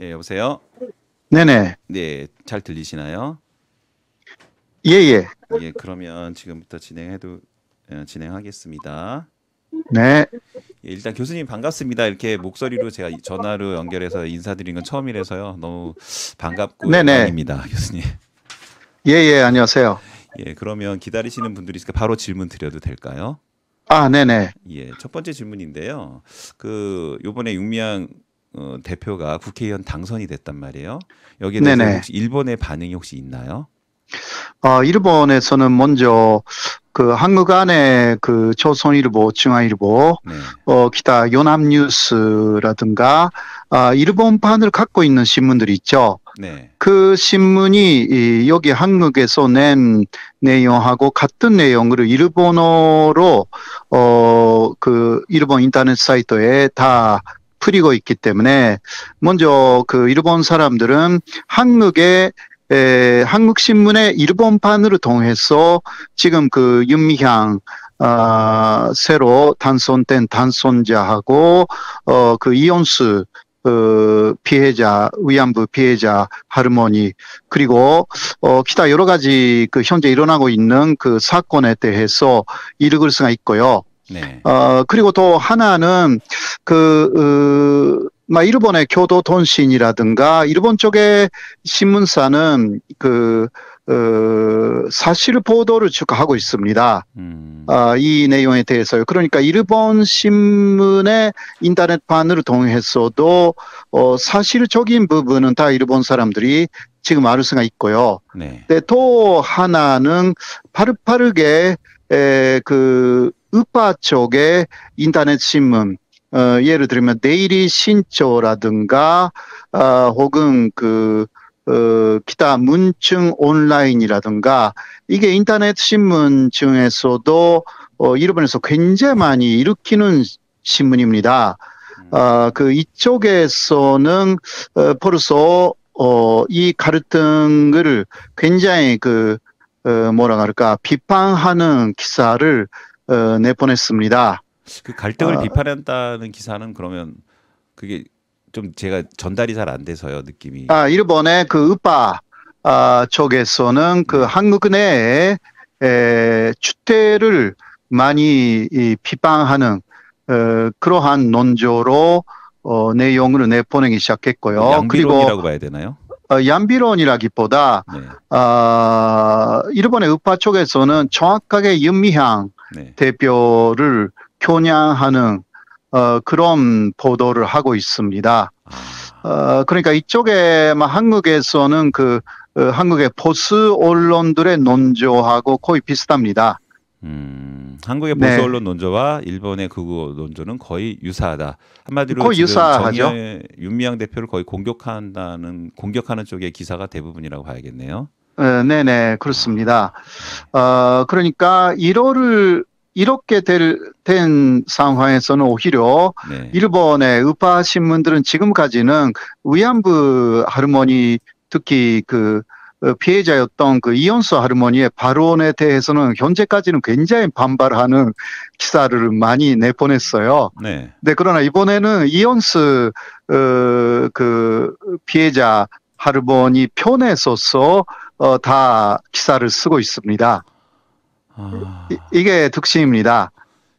예, 여보세요. 네네. 네, 잘 들리시나요? 예예. 예. 예, 그러면 지금부터 진행해도 예, 진행하겠습니다. 네. 예, 일단 교수님 반갑습니다. 이렇게 목소리로 제가 전화로 연결해서 인사드린 건 처음이라서요. 너무 반갑고 영광입니다, 교수님. 예예, 예, 안녕하세요. 예, 그러면 기다리시는 분들이 있으니까 바로 질문 드려도 될까요? 아, 네네. 예, 첫 번째 질문인데요. 그 요번에 육미양 어, 대표가 국회의원 당선이 됐단 말이에요. 여기에 대해서 혹시 일본의 반응이 혹시 있나요? 어, 일본에서는 먼저 그 한국 안에 그 조선일보, 중앙일보, 네. 어, 기타 연합뉴스라든가 아, 일본판을 갖고 있는 신문들이 있죠. 네. 그 신문이 여기 한국에서 낸 내용하고 같은 내용으 일본어로 어, 그 일본 인터넷 사이트에 다 풀이고 있기 때문에 먼저 그 일본 사람들은 한국의 에, 한국 신문의 일본판으로 통해서 지금 그 윤미향 아, 어, 새로 단손된단손자하고 어, 그 이온수 어, 피해자, 위안부 피해자, 할머니, 그리고, 어, 기타 여러 가지 그 현재 일어나고 있는 그 사건에 대해서 이르글스가 있고요. 네. 어, 그리고 또 하나는 그, 어, 막 일본의 교도 돈신이라든가 일본 쪽의 신문사는 그, 어, 사실 보도를 축 하고 하 있습니다. 음. 어, 이 내용에 대해서요. 그러니까 일본 신문의 인터넷판을 통해서도 어, 사실적인 부분은 다 일본 사람들이 지금 알 수가 있고요. 네. 네 또 하나는 파릇파르게 에, 그 우파 쪽의 인터넷 신문 어, 예를 들면 데일리 신조라든가 어, 혹은 그 어, 기타 문층 온라인이라든가 이게 인터넷 신문 중에서도 어, 일본에서 굉장히 많이 일으키는 신문입니다. 어, 그 이쪽에서는 어, 벌써 어, 이르등을 굉장히 그 어, 뭐라 그럴까 비판하는 기사를 어, 내보냈습니다. 그 갈등을 어, 비판한다는 기사는 그러면 그게 좀 제가 전달이 잘 안 돼서요 느낌이. 아 일본의 그 우파 아, 쪽에서는 그 네. 한국 내에 에, 주태를 많이 이, 비판하는 어, 그러한 논조로 어, 내용을 내보내기 시작했고요. 양비론이라고 봐야 되나요? 어, 양비론이라기보다 네. 어, 일본의 우파 쪽에서는 정확하게 윤미향 네. 대표를 겨냥하는 어, 그런 보도를 하고 있습니다. 아. 어, 그러니까 이쪽에 막 한국에서는 그 어, 한국의 보수 언론들의 논조하고 거의 비슷합니다. 음, 한국의 네. 보수 네. 언론 논조와 일본의 극우 그 논조는 거의 유사하다. 한마디로 거의 유사하죠. 윤미향 대표를 거의 공격한다는 공격하는 쪽의 기사가 대부분이라고 봐야겠네요. 예, 네네, 그렇습니다. 어, 그러니까 1호를 이렇게 될, 된 상황에서는 오히려 네. 일본의 우파 신문들은 지금까지는 위안부 할머니 특히 그 어, 피해자였던 그 이현수 할머니의 발언에 대해서는 현재까지는 굉장히 반발하는 기사를 많이 내보냈어요. 네. 네 그러나 이번에는 이현수 어, 그 피해자 할머니 편에 서서 어, 다 기사를 쓰고 있습니다. 아... 이게 특징입니다.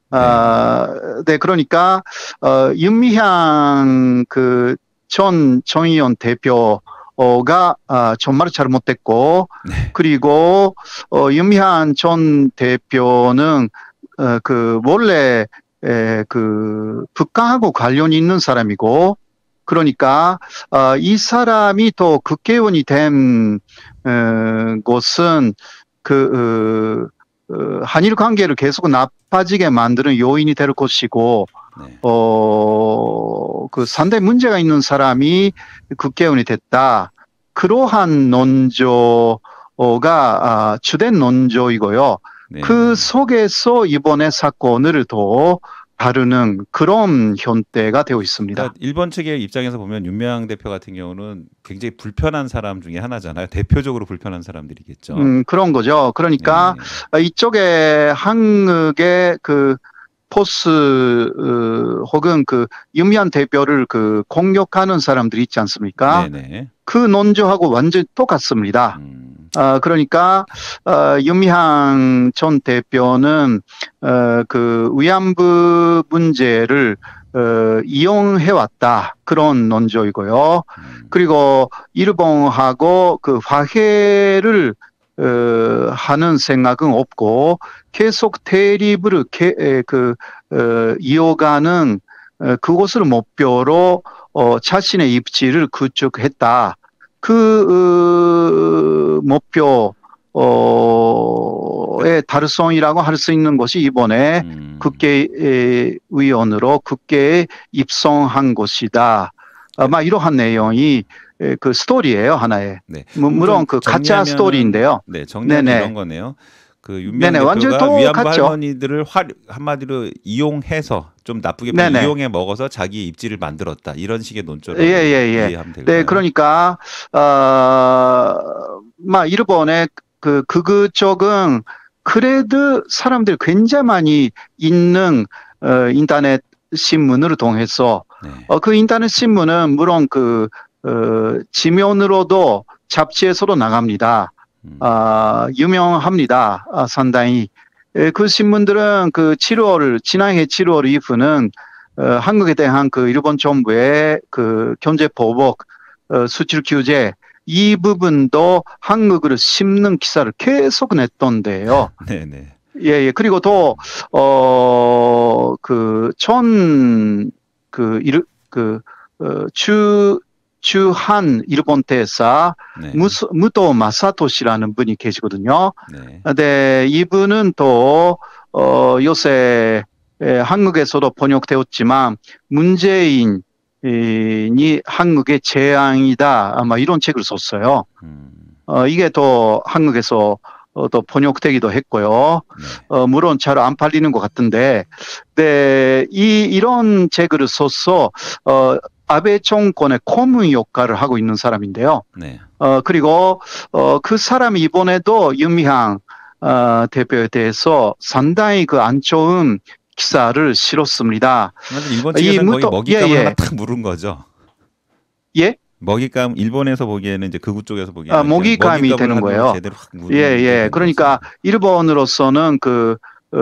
아, 네. 어, 네, 그러니까, 어, 윤미향 그 전 정의원 대표가 어, 아, 정말 잘못됐고, 네. 그리고 어, 윤미향 전 대표는 어, 그 원래 에, 그 북한하고 관련이 있는 사람이고, 그러니까 어, 이 사람이 또 국회의원이 된 곳은 그 어, 어, 한일 관계를 계속 나빠지게 만드는 요인이 될 것이고 네. 어그 상당히 문제가 있는 사람이 국회의원이 됐다. 그러한 논조가 아, 주된 논조이고요. 네. 그 속에서 이번에 사건을 더 다루는 그런 현대가 되어 있습니다. 그러니까 일본 측의 입장에서 보면 윤명 대표 같은 경우는 굉장히 불편한 사람 중에 하나잖아요. 대표적으로 불편한 사람들이겠죠. 음, 그런 거죠. 그러니까 네. 이쪽에 한국의 그 포스 어, 혹은 그유미 대표를 그 공격하는 사람들이 있지 않습니까? 네네. 네. 그 논조하고 완전 똑같습니다. 음. 어, 그러니까 어, 윤미향 전 대표는 어, 그 위안부 문제를 어, 이용해왔다. 그런 논조이고요. 음. 그리고 일본하고 그 화해를 어, 하는 생각은 없고 계속 대립을 개, 에, 그 어, 이어가는 어, 그곳을 목표로 어, 자신의 입지를 구축했다. 그 어, 목표 어의 네. 다르성이라고 할 수 있는 것이 이번에 음. 국회의원으로 국회에 입성한 것이다. 아마 이러한 내용이 그 스토리예요 하나의. 네. 물론 그 가짜 스토리인데요. 네, 정리는 네네. 이런 거네요. 그 윤명 네네, 대표가 위안부 갔죠. 할머니들을 화, 한마디로 이용해서 좀 나쁘게 네네. 이용해 먹어서 자기 입지를 만들었다 이런 식의 논조로 예, 예, 예. 이해하면 되고요. 네, 그러니까 어막 일본의 그 그그 쪽은 그래도 사람들 굉장히 많이 있는 어, 인터넷 신문으로 통해서 네. 어, 그 인터넷 신문은 물론 그 어, 지면으로도 잡지에서도 나갑니다. 아, 유명합니다. 아, 상당히. 예, 그 신문들은 그 7월, 지난해 7월 이후는 어, 한국에 대한 그 일본 정부의 그 경제 보복, 어, 수출 규제, 이 부분도 한국으로 심는 기사를 계속 냈던데요. 네네. 네. 예, 예. 그리고 또, 어, 그, 전, 그, 일, 그, 어, 주, 주한 일본 대사 네. 무도 마사토시라는 분이 계시거든요. 네. 근데 네, 이분은 또 어, 요새 예, 한국에서도 번역되었지만 문재인이 한국의 재앙이다 아마 이런 책을 썼어요. 음. 어, 이게 또 한국에서 어, 또 번역되기도 했고요. 네. 어, 물론 잘 안 팔리는 것 같은데, 네, 이, 이런 책을 써서, 어, 아베 정권의 고문 역할을 하고 있는 사람인데요. 네. 어, 그리고 어, 그 사람이 이번에도 윤미향 어, 대표에 대해서 상당히 그 안 좋은 기사를 실었습니다. 일본 측에서 거의 먹잇감을 예, 예. 딱 물은 거죠. 예? 먹잇감 일본에서 보기에는 이제 극우 쪽에서 보기에는 아, 먹잇감이 되는 거예요. 예, 예. 그러니까 일본으로서는 그 어,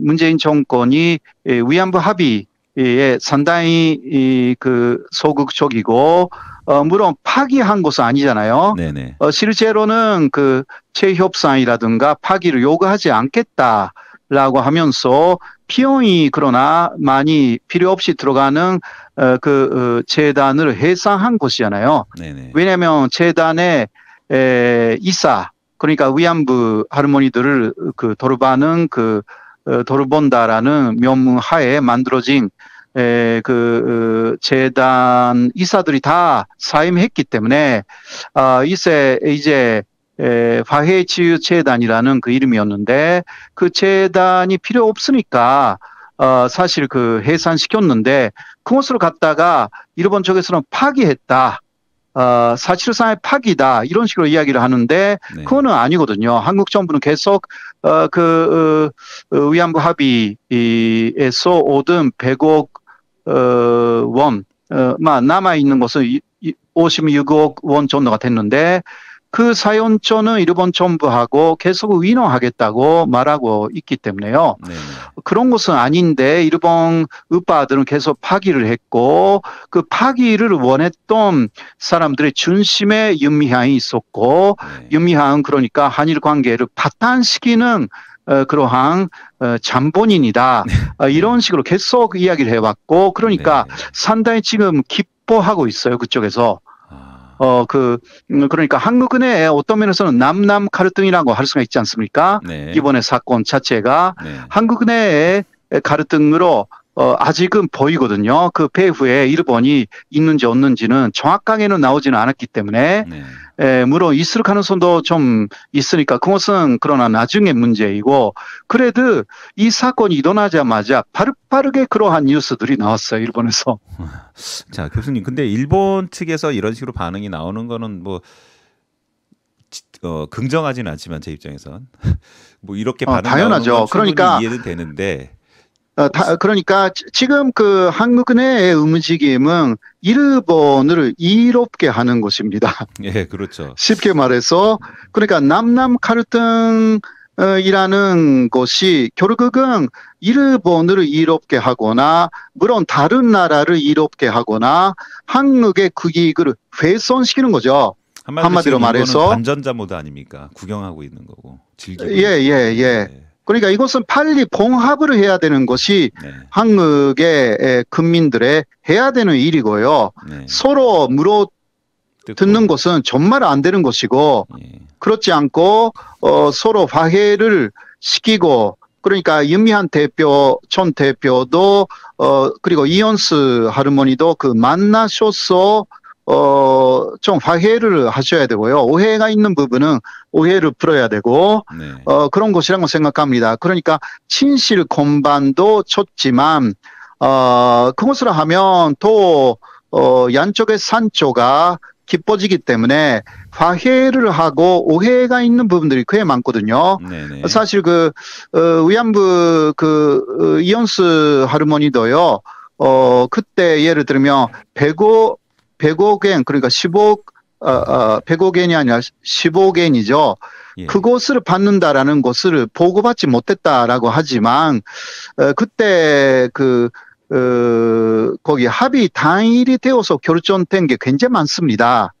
문재인 정권이 위안부 합의 예, 상당히 이, 그 소극적이고 어, 물론 파기한 것은 아니잖아요. 네네. 어, 실제로는 그 재협상이라든가 파기를 요구하지 않겠다라고 하면서 비용이 그러나 많이 필요 없이 들어가는 어, 그 어, 재단을 해산한 것이잖아요. 왜냐하면 재단의 에, 이사 그러니까 위안부 할머니들을 그 돌봐는 그 돌본다라는 어, 명문하에 만들어진 에, 그 어, 재단 이사들이 다 사임했기 때문에 아, 이제 이제 에, 화해치유재단이라는 그 이름이었는데 그 재단이 필요 없으니까 어, 사실 그 해산시켰는데 그곳으로 갔다가 일본 쪽에서는 파기했다. 어, 사실상의 파기다 이런 식으로 이야기를 하는데 네. 그거는 아니거든요. 한국 정부는 계속 어, 그 어, 어 위안부 합의에서 오든 100억 어, 원만 어, 남아 있는 것은 56억 원 정도가 됐는데 그사연처는 일본 정부하고 계속 의논하겠다고 말하고 있기 때문에요. 네네. 네. 그런 것은 아닌데 일본 우파들은 계속 파기를 했고 그 파기를 원했던 사람들의 중심에 윤미향이 있었고 네. 윤미향은 그러니까 한일 관계를 파탄시키는 어, 그러한 어, 잠본인이다. 네. 어, 이런 네. 식으로 계속 이야기를 해왔고 그러니까 네. 상당히 지금 기뻐하고 있어요 그쪽에서. 어, 그, 음, 그러니까 한국은행에 어떤 면에서는 남남 가르등이라고 할 수가 있지 않습니까? 네. 이번에 사건 자체가 네. 한국은의 행 가르등으로 어, 아직은 보이거든요. 그 배후에 일본이 있는지 없는지는 정확하게는 나오지는 않았기 때문에 네. 에, 예, 물론 있을 가능성도 좀 있으니까 그것은 그러나 나중에 문제이고 그래도 이 사건이 일어나자마자 빠르빠르게 그러한 뉴스들이 나왔어요 일본에서. 자 교수님 근데 일본 측에서 이런 식으로 반응이 나오는 거는 뭐 어, 긍정하진 않지만 제 입장에선 뭐 이렇게 어, 반응 어, 당연하죠. 그러니까 이해는 되는데 어, 다, 그러니까 지금 그 한국 내의 움직임은 일본을 이롭게 하는 것입니다. 예, 그렇죠. 쉽게 말해서 그러니까 남남 칼등 이라는 것이 결국은 일본을 이롭게 하거나 물론 다른 나라를 이롭게 하거나 한국의 국익을 훼손시키는 거죠. 한마디로, 한마디로 말해서 반전자 모드 아닙니까? 구경하고 있는 거고 즐기고. 예, 예, 예, 예. 네. 그러니까 이것은 빨리 봉합을 해야 되는 것이 네. 한국의 국민들의 해야 되는 일이고요. 네. 서로 물어 듣는 것은 정말 안 되는 것이고 네. 그렇지 않고 어, 서로 화해를 시키고 그러니까 윤미한 대표 전 대표도 어 그리고 이현수 할머니도 그 만나셔서 어, 좀 화해를 하셔야 되고요. 오해가 있는 부분은 오해를 풀어야 되고, 네. 어, 그런 것이라고 생각합니다. 그러니까, 진실 공반도 좋지만, 어, 그것을 하면 또, 어, 양쪽의 산초가 기뻐지기 때문에 화해를 하고 오해가 있는 부분들이 꽤 많거든요. 네네. 사실 그 어, 위안부 그 어, 이언스 할머니도요. 어 그때 예를 들면 105 100억엔 그러니까 1 5억 어, 어, 100억엔이 아니라 1 5억엔이죠그곳을 예. 받는다라는 것을 보고받지 못했다라고 하지만 어, 그때 그 어, 거기 합의 당일이 되어서 결정된 게 굉장히 많습니다.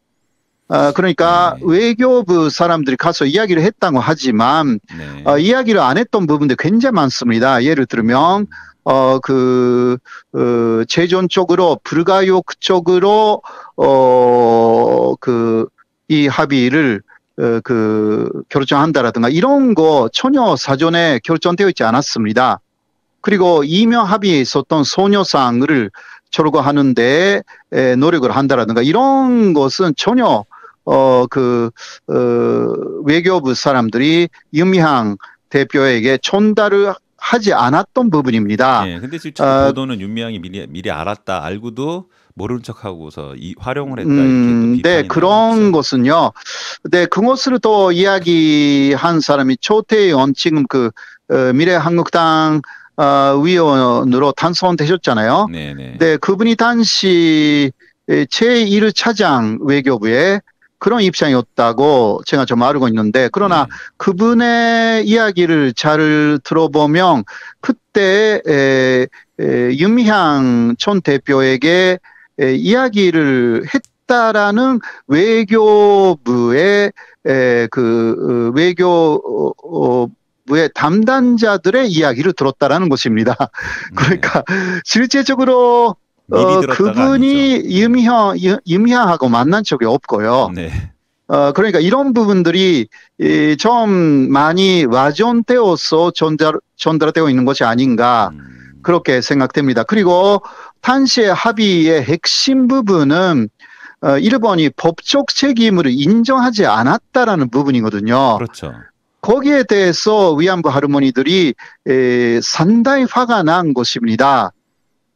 어, 그러니까 네. 외교부 사람들이 가서 이야기를 했다고 하지만 네. 어, 이야기를 안 했던 부분도 굉장히 많습니다. 예를 들면 어, 그, 어, 제존 쪽으로, 불가요 쪽으로, 어, 그, 이 합의를, 어, 그, 결정한다라든가, 이런 거 전혀 사전에 결정되어 있지 않았습니다. 그리고 이명 합의에 있었던 소녀상을 철거하는데 노력을 한다라든가, 이런 것은 전혀 어그 어, 외교부 사람들이 윤미향 대표에게 전달을 하지 않았던 부분입니다. 네, 근데 실제 어, 아, 보도는 윤미향이 미리 미리 알았다 알고도 모른 척하고서 이, 활용을 했다 음, 네 그런 것은요. 네 그것을 또 이야기한 사람이 초태원 지금 그 어, 미래한국당 어, 위원으로 탄선되셨잖아요. 네네. 네 그분이 당시 제1의 차장 외교부에 그런 입장이었다고 제가 좀 알고 있는데 그러나 네. 그분의 이야기를 잘 들어보면 그때 에, 에, 윤미향 전 대표에게 에, 이야기를 했다라는 외교부의 에, 그 어, 외교 어, 어, 외 담당자들의 이야기를 들었다라는 것입니다. 네. 그러니까 네. 실제적으로 어, 그분이 임혀 임혀하고 만난 적이 없고요. 네. 어, 그러니까 이런 부분들이 이, 좀 많이 와전되어서 전달 전달되어 있는 것이 아닌가 음. 그렇게 생각됩니다. 그리고 당시의 합의의 핵심 부분은 어, 일본이 법적 책임을 인정하지 않았다라는 부분이거든요. 그렇죠. 거기에 대해서 위안부 할머니들이 에, 상당히 화가 난 것입니다.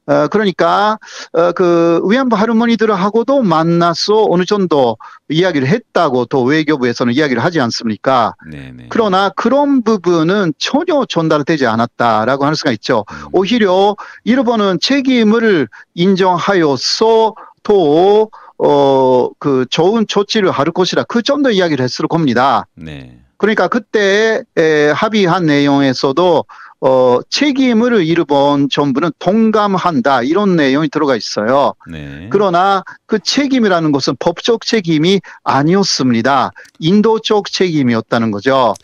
어, 그러니까, 어, 그, 위안부 할머니들하고도 만나서 어느 정도 이야기를 했다고 또 외교부에서는 이야기를 하지 않습니까? 네네. 네. 그러나 그런 부분은 전혀 전달되지 않았다라고 할 수가 있죠. 음. 오히려 일본은 책임을 인정하여서 또, 어, 그 좋은 조치를 할 것이라 그 정도 이야기를 했을 겁니다. 네. 그러니까 그때 에, 합의한 내용에서도 어, 책임을 일본 정부는 동감한다 이런 내용이 들어가 있어요. 네. 그러나 그 책임이라는 것은 법적 책임이 아니었습니다. 인도적 책임이었다는 거죠.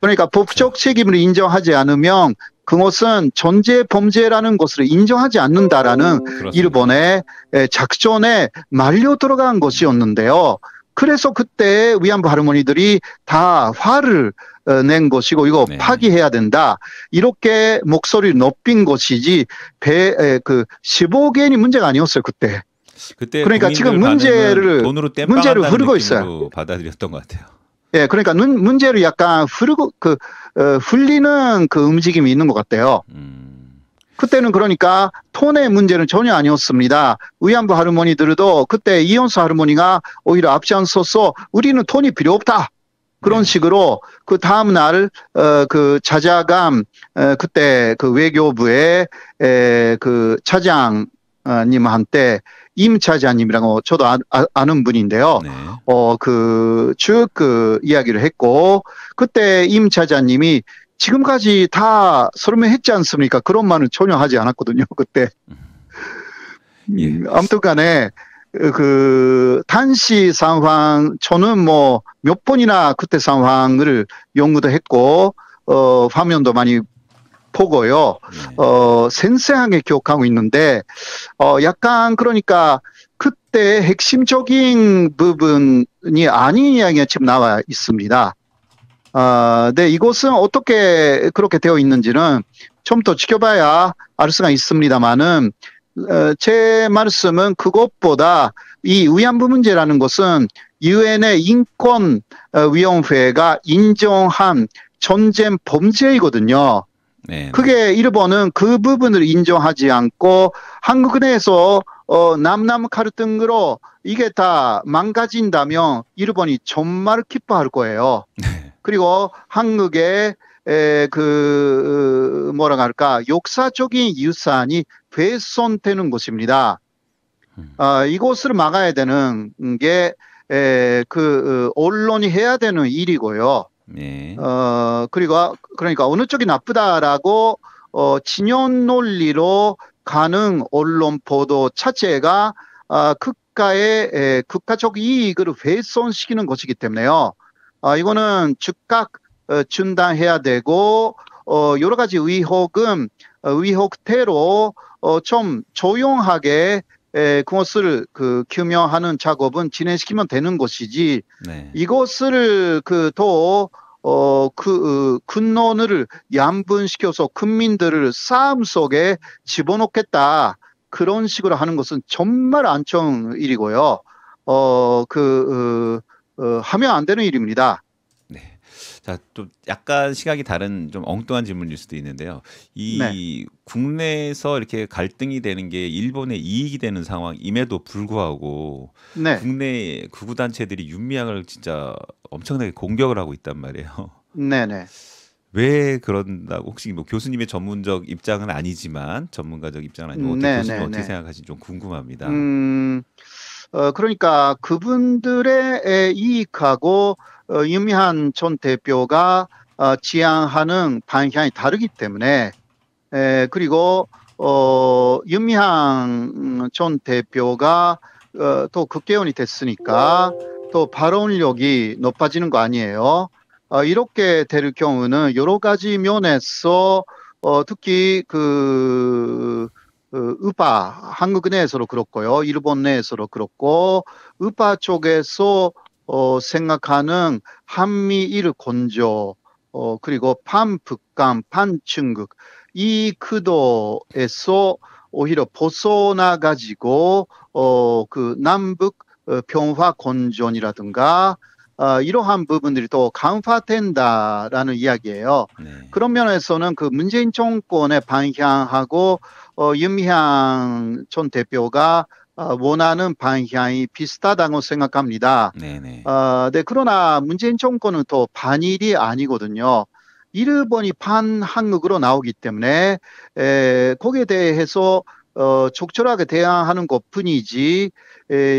그러니까 법적 책임을 인정하지 않으면 그것은 존재 범죄라는 것을 인정하지 않는다라는 그렇습니다. 일본의 작전에 말려 들어간 것이었는데요. 그래서 그때 위안부 할머니들이 다 화를 어, 낸 것이고 이거 네. 파기해야 된다. 이렇게 목소리를 높인 것이지 배 그 15개인이 문제가 아니었어요 그때. 그때 그러니까 지금 문제를 문제를 흐르고 있어요. 받아들였던 것 같아요. 예, 그러니까 눈, 문제를 약간 흐르고 그 어, 흘리는 그 움직임이 있는 것 같아요. 음. 그때는 그러니까 톤의 문제는 전혀 아니었습니다. 의안부 할머니들도 그때 이현수 할머니가 오히려 앞장서서 우리는 톤이 필요 없다. 그런 네. 식으로 그 다음 날그 어, 자자감 어, 그때 그 외교부의 그 차장 님한테 임 차장님이라고 저도 아, 아, 아는 분인데요. 네. 어, 그 쭉그 그 이야기를 했고 그때 임 차장님이 지금까지 다 설명했지 않습니까? 그런 말은 전혀 하지 않았거든요. 그때. 음. 예. 아무튼간에 그당시 상황 저는 뭐 몇 번이나 그때 상황을 연구도 했고 어 화면도 많이 보고요. 네. 어 생생하게 기억하고 있는데 어 약간 그러니까 그때 핵심적인 부분이 아닌 이야기가 지금 나와 있습니다. 아, 어, 네, 이곳은 어떻게 그렇게 되어 있는지는 좀 더 지켜봐야 알 수가 있습니다만은 어, 제 말씀은 그것보다 이 위안부 문제라는 것은 유엔의 인권위원회가 어, 인정한 전쟁 범죄이거든요. 네, 네. 그게 일본은 그 부분을 인정하지 않고 한국 내에서 어, 남남 카르등으로 이게 다 망가진다면 일본이 정말 기뻐할 거예요. 네. 그리고 한국의 에, 그 어, 뭐라 할까 역사적인 유산이 훼손되는 곳입니다. 어, 아, 이곳을 막아야 되는 게 에, 그 어, 언론이 해야 되는 일이고요. 네. 어, 그리고 그러니까 어느 쪽이 나쁘다라고 어, 진연 논리로 가는 언론 보도 자체가 어, 아, 국가의 에, 국가적 이익을 훼손시키는 것이기 때문에요. 어, 이거는 즉각 어, 중단해야 되고 어, 여러 가지 의혹은 어, 의혹대로 어, 좀 조용하게 에, 그것을 그 규명하는 작업은 진행시키면 되는 것이지 네. 이것을 그 더 어, 그, 어, 근원을 양분시켜서 국민들을 싸움 속에 집어넣겠다. 그런 식으로 하는 것은 정말 안 좋은 일이고요. 어, 그, 어, 어, 하면 안 되는 일입니다. 자, 또 약간 시각이 다른 좀 엉뚱한 질문일 수도 있는데요. 이 네. 국내에서 이렇게 갈등이 되는 게 일본의 이익이 되는 상황임에도 불구하고 네. 국내 극우 단체들이 윤미향을 진짜 엄청나게 공격을 하고 있단 말이에요. 네, 네. 왜 그런다고 혹시 뭐 교수님의 전문적 입장은 아니지만 전문가적 입장은 아니고 음, 어떻게 네, 교수님 네, 어떻게 네. 생각하시는지 좀 궁금합니다. 음... 어, 그러니까 그분들의 이익하고 어, 유미한 전 대표가 어, 지향하는 방향이 다르기 때문에 에, 그리고 어, 윤미향 전 대표가 어, 또 국회의원이 됐으니까 또 발언력이 높아지는 거 아니에요. 어, 이렇게 될 경우는 여러 가지 면에서 어, 특히 그 어, 우파 한국 내에서도 그렇고요, 일본 내에서도 그렇고 우파 쪽에서 어, 생각하는 한미일 건조 어, 그리고 반북한 반중국 이 구도에서 오히려 벗어나 가지고 어, 그 남북 어, 평화 건전이라든가 어, 이러한 부분들이 또 강화된다라는 이야기예요. 네. 그런 면에서는 그 문재인 정권의 방향하고 어, 미향전 대표가 어, 원하는 방향이 비슷하다고 생각합니다. 네네. 네. 어, 네, 그러나 문재인 정권은 또 반일이 아니거든요. 일본이 반한국으로 나오기 때문에 에, 거기에 대해서 어, 적절하게 대항하는 것 뿐이지,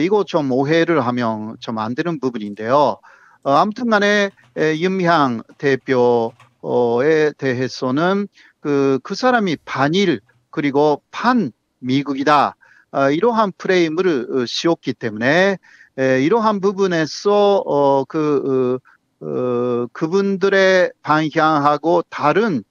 이거 좀 오해를 하면 좀 안 되는 부분인데요. 어, 아무튼 간에 윤 임향 대표에 대해서는 그, 그 사람이 반일 그리고 반미국이다. 어, 이러한 프레임을 어, 씌웠기 때문에 에, 이러한 부분에서 어, 그, 어, 어, 그분들의 방향하고 다른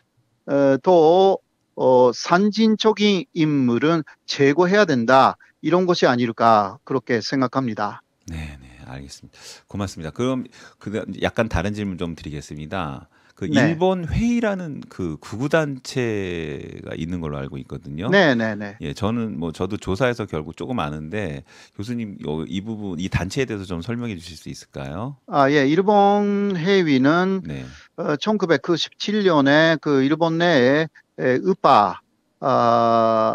어, 또 어, 산진적인 인물은 제거해야 된다. 이런 것이 아닐까 그렇게 생각합니다. 네. 알겠습니다. 고맙습니다. 그럼 그 약간 다른 질문 좀 드리겠습니다. 그 네. 일본 회의라는 그 구구 단체가 있는 걸로 알고 있거든요. 네, 네, 네. 예, 저는 뭐 저도 조사해서 결국 조금 아는데 교수님 이 부분 이 단체에 대해서 좀 설명해 주실 수 있을까요? 아, 예. 일본 회의는 네. 어, 1997년에 그 일본 내에 에, 우아들 어,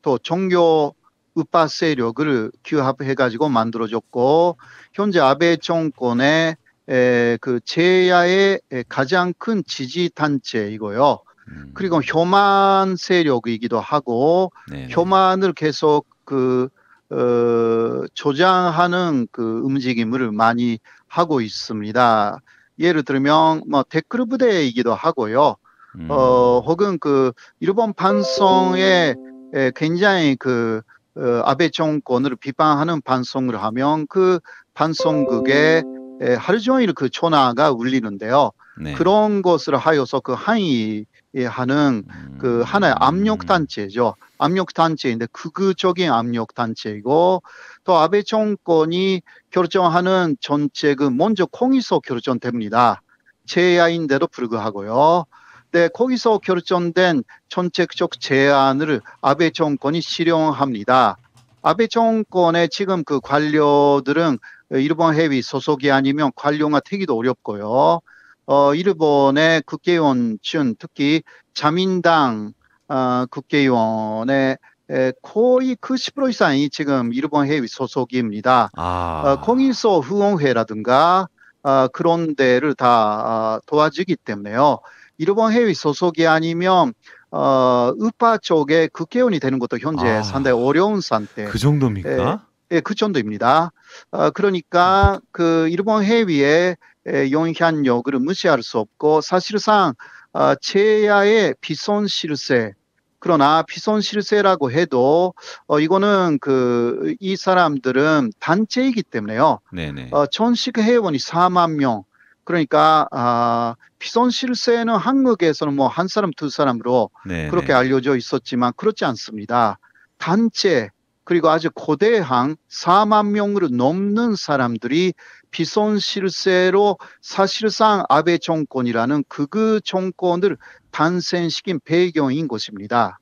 또 종교 우파 세력을 규합해가지고 만들어졌고 현재 아베 정권의 에, 그 제야의 가장 큰 지지 단체이고요. 음. 그리고 혐한 세력이기도 하고 네, 네. 혐한을 계속 그 어, 조장하는 그 움직임을 많이 하고 있습니다. 예를 들면 뭐 댓글 부대이기도 하고요. 음. 어, 혹은 그 일본 반성 에, 굉장히 그 어, 아베 정권을 비방하는 반송을 하면 그 반송극에 에, 하루 종일 그전화가 울리는데요. 네. 그런 것을 하여서 그 항의하는 그 음. 하나의 압력 단체죠. 압력 단체인데 극우적인 압력 단체이고 또 아베 정권이 결정하는 전책은 그 먼저 콩이서 결정됩니다. 제야인데도 불구하고요. 네, 거기서 결정된 정책적 제안을 아베 정권이 실용합니다. 아베 정권의 지금 그 관료들은 일본 해외 소속이 아니면 관료가 되기도 어렵고요. 어, 일본의 국회의원 중 특히 자민당 어, 국회의원의 에, 거의 그10% 이상이 지금 일본 해외 소속입니다. 아. 어, 거기서 후원회라든가 어, 그런 데를 다 어, 도와주기 때문에요. 일본 해외 소속이 아니면 어, 우파 쪽에 국회의원이 되는 것도 현재 아, 상당히 어려운 상태. 그 정도입니까? 예, 예, 그 정도입니다. 어, 그러니까 그 일본 해외의 영향력을 무시할 수 없고 사실상 어, 최야의 비선 실세 그러나 비선 실세라고 해도 어 이거는 그 이 사람들은 단체이기 때문에요. 네네. 어 전식 회원이 4만 명, 그러니까 아, 피선 실세는 한국에서는 뭐 한 사람 두 사람으로 네네. 네. 그렇게 알려져 있었지만 그렇지 않습니다. 단체 그리고 아주 고대한 4만 명으로 넘는 사람들이 비선 실세로 사실상 아베 정권이라는 극우 정권을 탄생시킨 배경인 것입니다.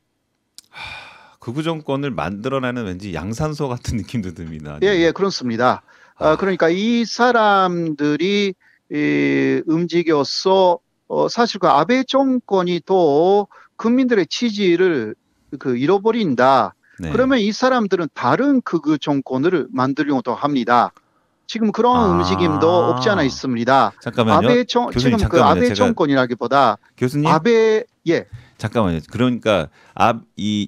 하, 극우 정권을 만들어내는 왠지 양산소 같은 느낌도 듭니다. 예, 예, 네. 그렇습니다. 아. 아, 그러니까 이 사람들이 이, 움직여서 어, 사실 그 아베 정권이 또 국민들의 지지를 그 잃어버린다. 네. 그러면 이 사람들은 다른 그, 그 정권을 만들려고 합니다. 지금 그런 아~ 움직임도 없지 않아 있습니다. 잠깐만요. 아베 정 교수님, 지금 그 아베 정권이라기보다 교수님 아베 예 잠깐만요. 그러니까 아이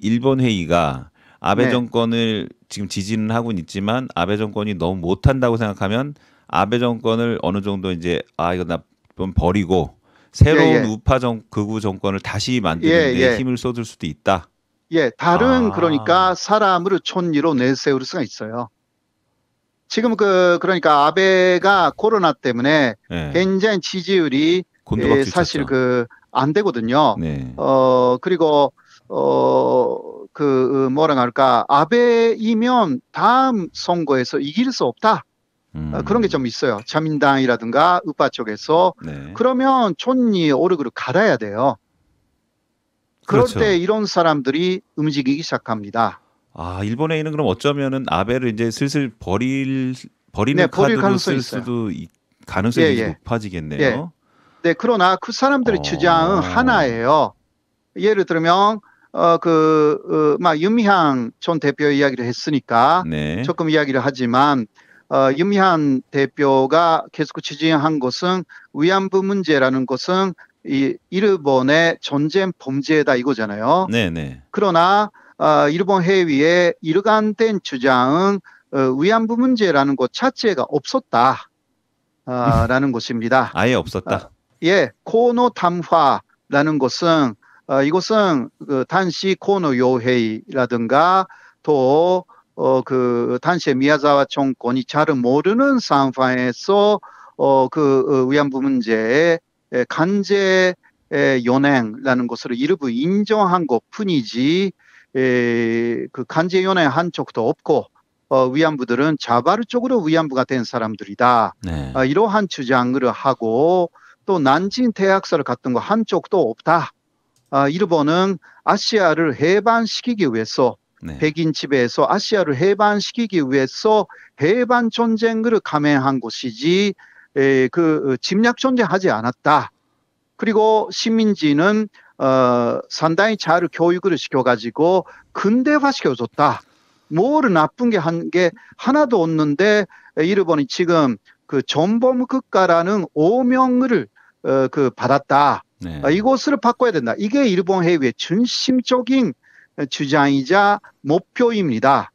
일본 회의가 아베 네. 정권을 지금 지지는 하고 는 있지만 아베 정권이 너무 못한다고 생각하면 아베 정권을 어느 정도 이제 아 이거 나좀 버리고 새로운 예, 예. 우파 정 극우 정권을 다시 만드는 예, 데 예. 힘을 쏟을 수도 있다. 예, 다른 아. 그러니까 사람을 촌리로 내세울 수가 있어요. 지금 그 그러니까 아베가 코로나 때문에 네. 굉장히 지지율이 예, 사실 그 안 되거든요. 네. 어 그리고 어그 어, 뭐라 할까 아베이면 다음 선거에서 이길 수 없다. 어, 음. 그런 게 좀 있어요. 자민당이라든가 우파 쪽에서 네. 그러면 촌이 오르그룹 갈아야 돼요. 그럴 그렇죠. 때 이런 사람들이 움직이기 시작합니다. 아 일본에는 그럼 어쩌면은 아베를 이제 슬슬 버릴 버리는 네, 버릴 카드로 쓸 있어요. 수도 있, 가능성이 예, 예. 높아지겠네요. 예. 네 그러나 그 사람들의 어... 주장은 하나예요. 예를 들면 어그막 어, 그, 어 윤미향 전 대표 이야기를 했으니까 네. 조금 이야기를 하지만 어, 임희한 대표가 계속 지적한 것은 위안부 문제라는 것은 이 일본의 전쟁 범죄다 이거잖아요. 네네. 네. 그러나 어, 일본 해외의 일관된 주장은 어, 위안부 문제라는 것 자체가 없었다. 어, 라는 것입니다. 아예 없었다. 어, 예, 코노 담화라는 것은 어, 이것은 그 단시 코노 요이라든가또 어, 그, 당시에 미야자와 총권이 잘 모르는 상황에서, 어, 그, 어, 위안부 문제에 간제 연행라는 것을 일부 인정한 것 뿐이지, 에, 그 간제 연행 한쪽도 없고, 어, 위안부들은 자발적으로 위안부가 된 사람들이다. 네. 어, 이러한 주장을 하고, 또 난징 대학살을 같은 거한쪽도 없다. 아, 일본은 아시아를 해방시키기 위해서 네. 백인 지배에서 아시아를 해방시키기 위해서 해방 전쟁을 감행한 곳이지 에, 그 침략 어, 전쟁하지 않았다. 그리고 시민지는 어, 상당히 잘 교육을 시켜가지고 근대화 시켜줬다. 뭐를 나쁜 게 한게 게 하나도 없는데 일본이 지금 그 전범 국가라는 오명을 어, 그 받았다. 네. 아, 이곳을 바꿔야 된다. 이게 일본 해외의 중심적인 주장이자 목표입니다.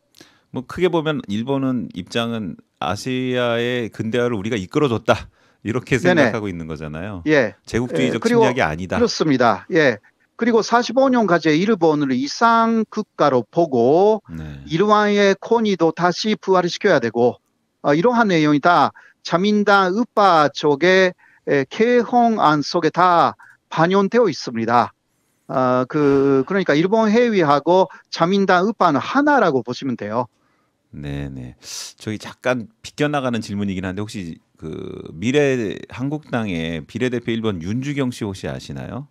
뭐 크게 보면 일본은 입장은 아시아의 근대화를 우리가 이끌어줬다 이렇게 생각하고 네네. 있는 거잖아요. 예. 제국주의적 예. 침략이 아니다. 그렇습니다. 예. 그리고 45년까지 일본을 이상 국가로 보고 네. 일왕의 코니도 다시 부활시켜야 되고 어, 이러한 내용이 다 자민당 우파 쪽의 개헌안 속에 다 반영되어 있습니다. 아, 그 그러니까 일본 해외하고 자민당 우파는 하나라고 보시면 돼요. 네, 네. 저기 잠깐 비껴나가는 질문이긴 한데 혹시 그 미래 한국당의 비례대표 1번 윤주경 씨 혹시 아시나요?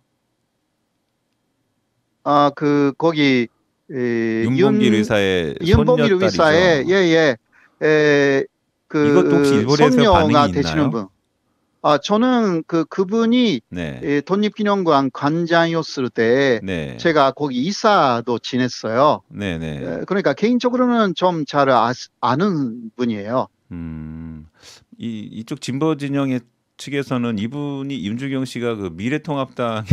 아, 그 거기 에, 윤봉길 윤, 의사의 윤봉길 의사의 예. 예. 에, 그 이것도 혹시 일본에서 반응이 있나요? 되시는 분. 아 저는 그 그분이 네. 예, 독립기념관 관장이었을 때 네. 제가 거기 이사도 지냈어요. 네, 네. 예, 그러니까 개인적으로는 좀 잘 아, 아는 분이에요. 음, 이 이쪽 진보 진영의 측에서는 이분이 임주경 씨가 그 미래통합당에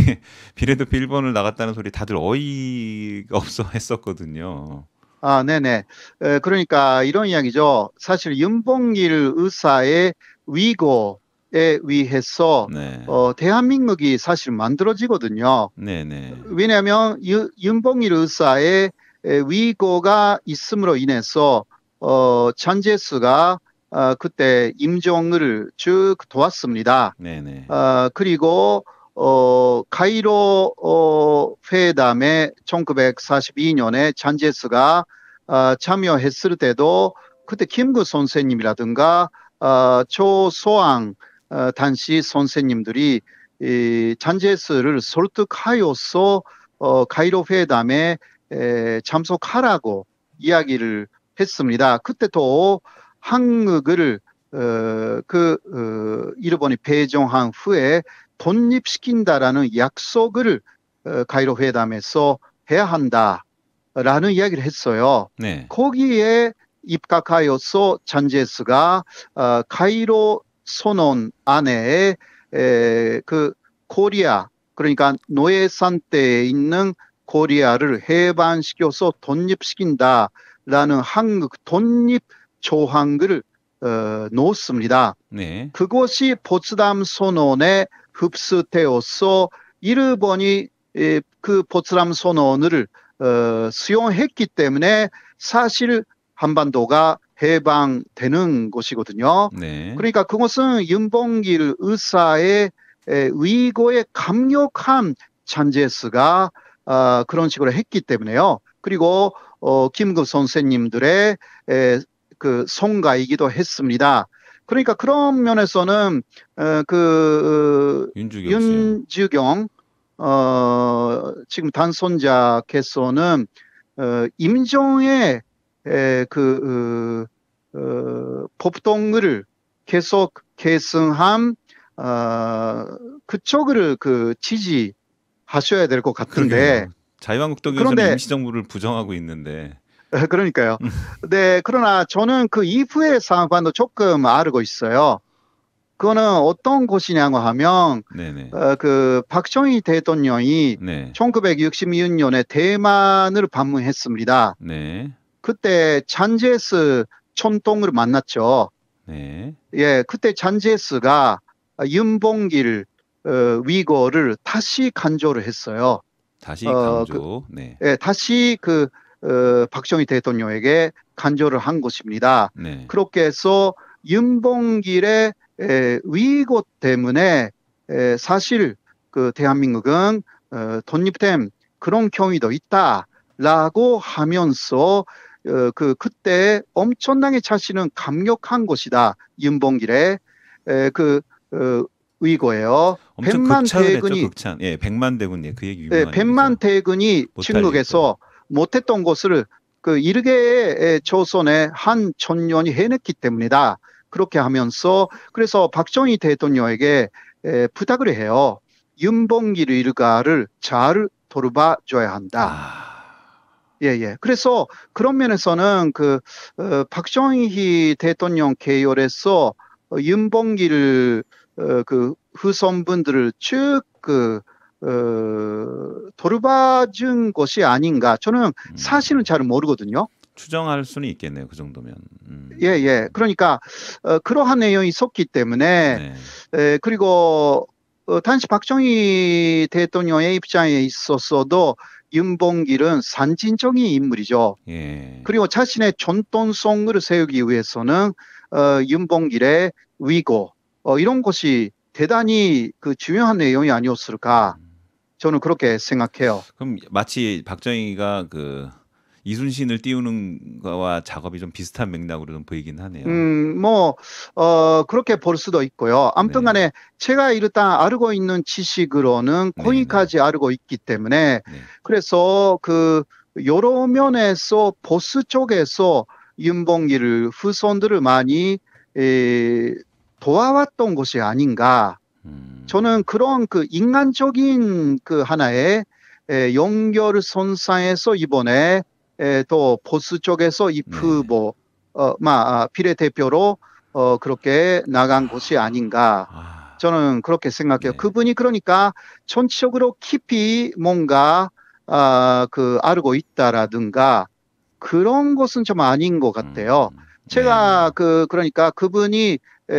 비례대표 1번을 나갔다는 소리 다들 어이가 없어 했었거든요. 아, 네네. 에, 예, 그러니까 이런 이야기죠. 사실 윤봉길 의사의 위고 에 의해서 네. 어, 대한민국이 사실 만들어지거든요. 네네. 네. 왜냐하면 유, 윤봉일 의사의 위고가 있음으로 인해서 어, 전제수가 어, 그때 임종을 쭉 도왔습니다. 네네. 네. 어, 그리고 어, 카이로 어, 회담에 1942년에 전재수가 어, 참여했을 때도 그때 김구 선생님이라든가 어, 조소왕 어, 당시 선생님들이 이 잔제스를 설득하여서 어, 가이로 회담에 에, 참석하라고 이야기를 했습니다. 그때 도 한국을 어, 그 어, 일본이 배정한 후에 독립시킨다라는 약속을 어, 가이로 회담에서 해야 한다라는 이야기를 했어요. 네. 거기에 입각하여서 잔제스가 어, 가이로 선언 안에 에, 그 코리아 그러니까 노예 산때에 있는 코리아를 해방시켜서 독립시킨다라는 한국 독립 조항을 어, 놓습니다. 네. 그것이 보츠담 선언에 흡수되어서 일본이 에, 그 보츠담 선언을 어, 수용했기 때문에 사실 한반도가 해방되는 것이거든요. 네. 그러니까 그것은 윤봉길 의사의 위고의 강력한 찬제스가 어, 그런 식으로 했기 때문에요. 그리고 어, 김급 선생님들의 에, 그 성가이기도 했습니다. 그러니까 그런 면에서는 어, 그 윤주경, 윤주경 어, 지금 단손자께서는 어, 임종의 에, 그 어, 어, 법동을 계속 계승함 어, 그쪽을 그 지지하셔야 될 것 같은데 그러게요. 자유한국당에 그런데, 임시정부를 부정하고 있는데 그러니까요. 음. 네 그러나 저는 그 이후의 상황도 조금 알고 있어요. 그거는 어떤 곳이냐고 하면 어, 그 박정희 대통령이 네. 1962년에 대만을 방문했습니다. 네. 그때 잔제스 촌동을 만났죠. 네. 예, 그때 잔제스가 윤봉길 어, 위고를 다시 간조를 했어요. 다시 간조. 어, 그, 네. 예, 다시 그 어, 박정희 대통령에게 간조를 한 것입니다. 네. 그렇게 해서 윤봉길의 에, 위고 때문에 에, 사실 그 대한민국은 어, 독립된 그런 경위도 있다라고 하면서 어, 그 그때 엄청나게 자신은 감격한 것이다. 윤봉길의 에, 그 어, 의거예요. 백만 대군이 극찬. 예, 백만 대군 예, 그 얘기 예, 백만 대군이 진국에서 못했던 것을 그 일개의 조선의 한 천년이 해냈기 때문이다. 그렇게 하면서 그래서 박정희 대통령에게 에, 부탁을 해요. 윤봉길 일가를 잘 돌봐줘야 한다. 아... 예, 예. 그래서 그런 면에서는 그, 어, 박정희 대통령 계열에서 어, 윤봉길 어, 그 후손분들을 쭉그 어, 돌봐준 것이 아닌가. 저는 음. 사실은 잘 모르거든요. 추정할 수는 있겠네요. 그 정도면. 음. 예, 예. 그러니까 어, 그러한 내용이 있었기 때문에 네. 에, 그리고 어, 단지 박정희 대통령의 입장에 있었어도 윤봉길은 산진적인 인물이죠. 예. 그리고 자신의 전통성을 세우기 위해서는 어, 윤봉길의 위고 어, 이런 것이 대단히 그 중요한 내용이 아니었을까 음. 저는 그렇게 생각해요. 그럼 마치 박정희가 그 이순신을 띄우는 거와 작업이 좀 비슷한 맥락으로 좀 보이긴 하네요. 음, 뭐, 어, 그렇게 볼 수도 있고요. 아무튼 간에 네. 제가 일단 알고 있는 지식으로는 네, 코인까지 알고 네. 있기 때문에 네. 그래서 그 여러 면에서 보스 쪽에서 윤봉길를 후손들을 많이 에, 도와왔던 것이 아닌가. 음. 저는 그런 그 인간적인 그 하나의 에, 연결 손상에서 이번에 또 보수 쪽에서 이프 네. 뭐, 어, 마, 비례대표로 아, 어, 그렇게 나간 것이 아닌가. 아. 저는 그렇게 생각해요. 네. 그분이 그러니까 전체적으로 깊이 뭔가, 아, 그, 알고 있다라든가 그런 것은 좀 아닌 것 같아요. 음... 제가 네. 그, 그러니까 그분이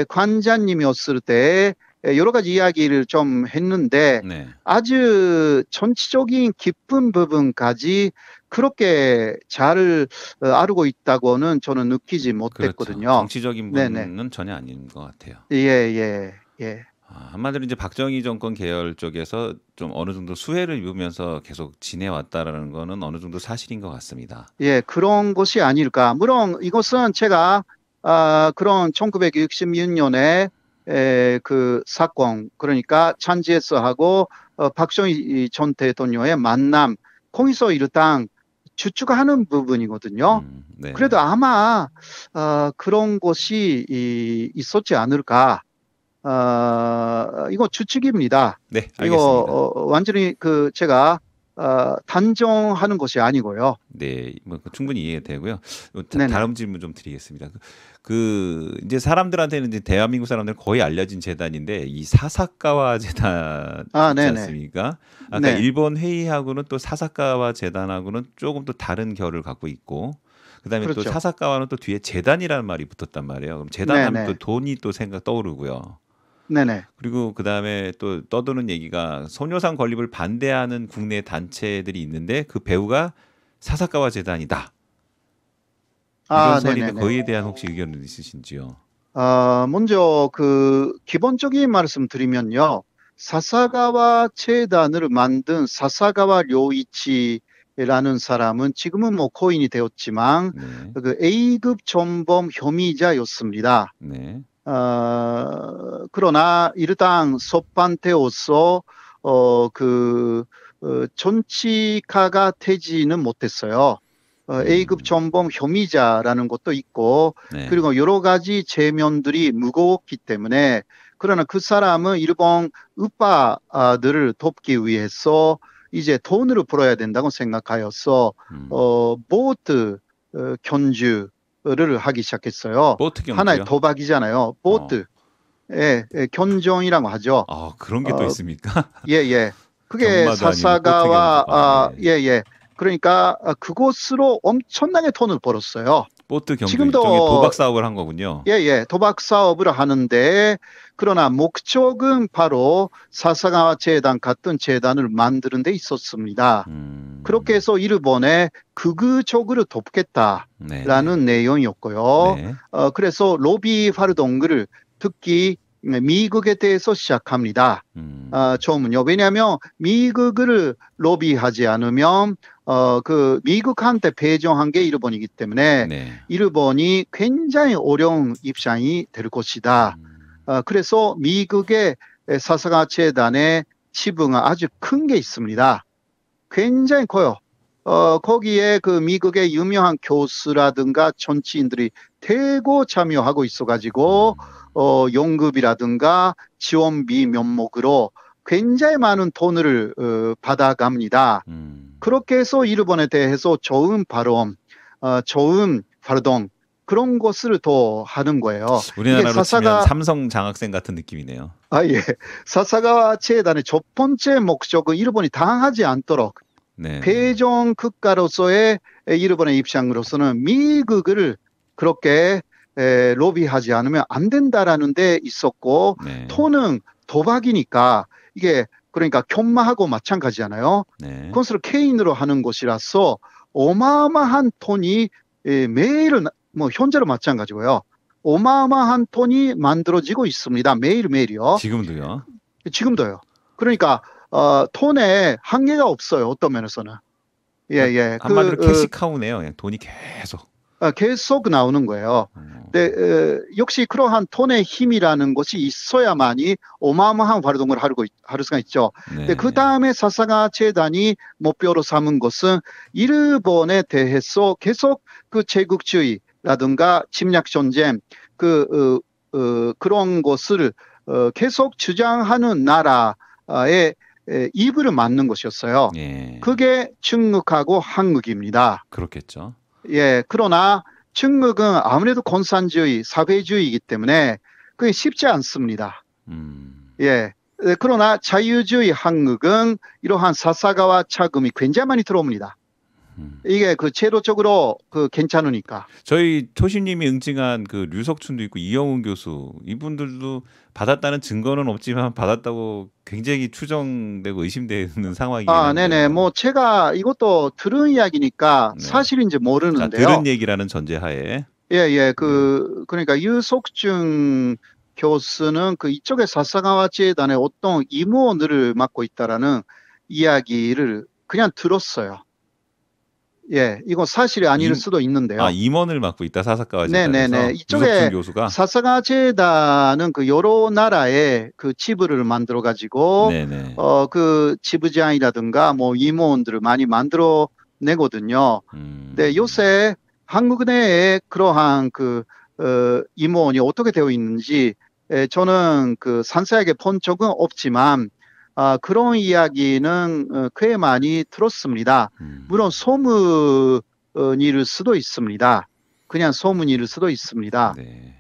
관장님이었을 때 예, 여러 가지 이야기를 좀 했는데 네. 아주 전체적인 깊은 부분까지 그렇게 잘알고 어, 있다고는 저는 느끼지 못했거든요. 그렇죠. 정치적인 부분은 네네. 전혀 아닌 것 같아요. 예, 예, 예. 아, 한마디로 이제 박정희 정권 계열 쪽에서 좀 어느 정도 수혜를 입으면서 계속 지내왔다라는 것은 어느 정도 사실인 것 같습니다. 예, 그런 것이 아닐까. 물론 이것은 제가 아, 그런 1966년에 에, 그 사건 그러니까 찬지에서하고 어, 박정희 전 대통령의 만남 거기서 일단 추측하는 부분이거든요. 음, 네. 그래도 아마 어, 그런 것이 이, 있었지 않을까. 어, 이거 추측입니다. 네, 알겠습니다. 이거 어, 완전히 그 제가 어, 단정하는 것이 아니고요. 네, 뭐 그 충분히 이해되고요. 다, 어, 다음 질문 좀 드리겠습니다. 그 이제 사람들한테는 이제 대한민국 사람들 거의 알려진 재단인데 이 사사카와 재단 아, 있지 않습니까? 아까 네. 일본 회의하고는 또 사사카와 재단하고는 조금 또 다른 결을 갖고 있고 그다음에 그렇죠. 또 사사카와는 또 뒤에 재단이라는 말이 붙었단 말이에요. 그럼 재단하면 또 돈이 또 생각 떠오르고요. 네네. 그리고 그 다음에 또 떠도는 얘기가 소녀상 건립을 반대하는 국내 단체들이 있는데 그 배우가 사사카와 재단이다. 아, 네네. 거기에 대한 혹시 의견은 있으신지요? 아, 먼저 그 기본적인 말씀 드리면요. 사사가와 재단을 만든 사사가와 료이치 라는 사람은 지금은 뭐 코인이 되었지만 네. 그 A급 전범 혐의자였습니다. 네. 어, 그러나 일당 소판테오서 어, 그 어, 정치가가 되지는 못했어요. 어, 음. A급 전범 혐의자라는 것도 있고 네. 그리고 여러 가지 제면들이 무거웠기 때문에 그러나 그 사람은 일본 우파들을 돕기 위해서 이제 돈으로 벌어야 된다고 생각하여서 음. 어 보트 어, 견주 를 하기 시작했어요. 보트 하나의 도박이잖아요. 보트. 어. 예, 예, 견종이라고 하죠. 아, 그런 게또 어, 있습니까? 예, 예. 그게 사사가와 아, 예, 예. 그러니까 아, 그곳으로 엄청나게 돈을 벌었어요. 보트 경주 지금도 일종의 도박 사업을 한 거군요. 예, 예. 도박 사업을 하는데 그러나 목적은 바로 사사가와 재단 같은 재단을 만드는 데 있었습니다. 음... 그렇게 해서 일본에 극우적으로 돕겠다라는 네네. 내용이었고요. 네. 어, 그래서 로비 활동을 특히 미국에 대해서 시작합니다. 음. 아, 처음은요. 왜냐하면 미국을 로비하지 않으면 어, 그 미국한테 배정한 게 일본이기 때문에 네. 일본이 굉장히 어려운 입장이 될 것이다. 음. 어, 그래서 미국의 사사가 재단의 지분은 아주 큰 게 있습니다. 굉장히 커요. 어, 거기에 그 미국의 유명한 교수라든가 정치인들이 대거 참여하고 있어가지고, 음. 어, 연금이라든가 지원비 면목으로 굉장히 많은 돈을 어, 받아갑니다. 음. 그렇게 해서 일본에 대해서 좋은 발언, 어, 좋은 활동 그런 것을 더 하는 거예요. 우리나라로 사사가, 치면 삼성 장학생 같은 느낌이네요. 아 예, 사사가 재단의 첫 번째 목적은 일본이 당하지 않도록 네. 패전 국가로서의 일본의 입장으로서는 미국을 그렇게 에, 로비하지 않으면 안 된다라는 데 있었고 네. 토는 도박이니까 이게 그러니까 켬마하고 마찬가지잖아요. 네. 콘솔 케인으로 하는 곳이라서 어마어마한 톤이 예, 매일 뭐 현재로 마찬가지고요. 어마어마한 톤이 만들어지고 있습니다. 매일 매일요. 지금도요. 지금도요. 그러니까 어, 톤에 한계가 없어요. 어떤 면에서는. 예, 아, 예. 그, 한마디로 그, 캐시카우네요. 돈이 계속. 아, 계속 나오는 거예요. 근데 음. 네, 역시 그러한 톤의 힘이라는 것이 있어야만이 어마어마한 활동을 하고 할 수가 있죠. 네. 네. 그 다음에 사사가 재단이 목표로 삼은 것은 일본에 대해서 계속 그 제국주의라든가 침략 전쟁 그 어, 어, 그런 것을 어, 계속 주장하는 나라의 에, 입을 맞는 것이었어요. 예. 그게 중국하고 한국입니다. 그렇겠죠. 예, 그러나 측극은 아무래도 공산주의, 사회주의이기 때문에 그게 쉽지 않습니다. 음. 예. 그러나 자유주의 한국은 이러한 사사가와 차금이 굉장히 많이 들어옵니다. 음. 이게 그 제도적으로 그 괜찮으니까. 저희 토시님이 응징한 그 류석춘도 있고 이영훈 교수 이분들도 받았다는 증거는 없지만 받았다고 굉장히 추정되고 의심되는 상황이에요. 아, 네네. 뭐 제가 이것도 들은 이야기니까 네. 사실인지 모르는데요. 아, 들은 얘기라는 전제하에. 예, 예. 그 그러니까 유석준 교수는 그이쪽에 사사가와 재단의 어떤 임원을 맡고 있다라는 이야기를 그냥 들었어요. 예, 이건 사실이 아닐 임, 수도 있는데요. 아, 임원을 맡고 있다 사사가와 재단에서. 네네네. 이쪽에 교수가 사사가 재단은 그 여러 나라의 그 지부를 만들어 가지고 어그 지부장이라든가 뭐 임원들을 많이 만들어 내거든요. 음. 근데 요새 한국 내에 그러한 그 어, 임원이 어떻게 되어 있는지 에, 저는 그 산세하게 본 적은 없지만 아, 그런 이야기는 어, 꽤 많이 들었습니다. 음. 물론 소문일 수도 있습니다. 그냥 소문일 수도 있습니다. 네.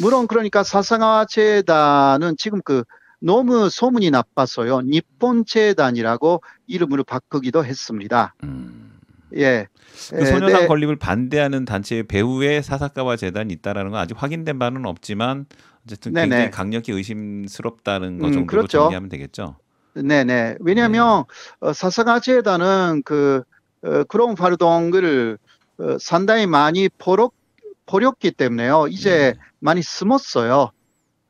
물론 그러니까 사상화 재단은 지금 그 너무 소문이 나빠서요. 니본 재단이라고 이름으로 바꾸기도 했습니다. 음. 예. 그 소녀상 네. 건립을 반대하는 단체의 배후에 사사카와 재단이 있다라는 건 아직 확인된 바는 없지만 어쨌든 굉장히 강력히 의심스럽다는 거 음, 정도로 음, 그렇죠. 정리하면 되겠죠. 네네. 왜냐하면 네. 어, 사사가치단은그 어, 그런 활동을 어, 상당히 많이 버렸, 버렸기 때문에요. 이제 네. 많이 숨었어요.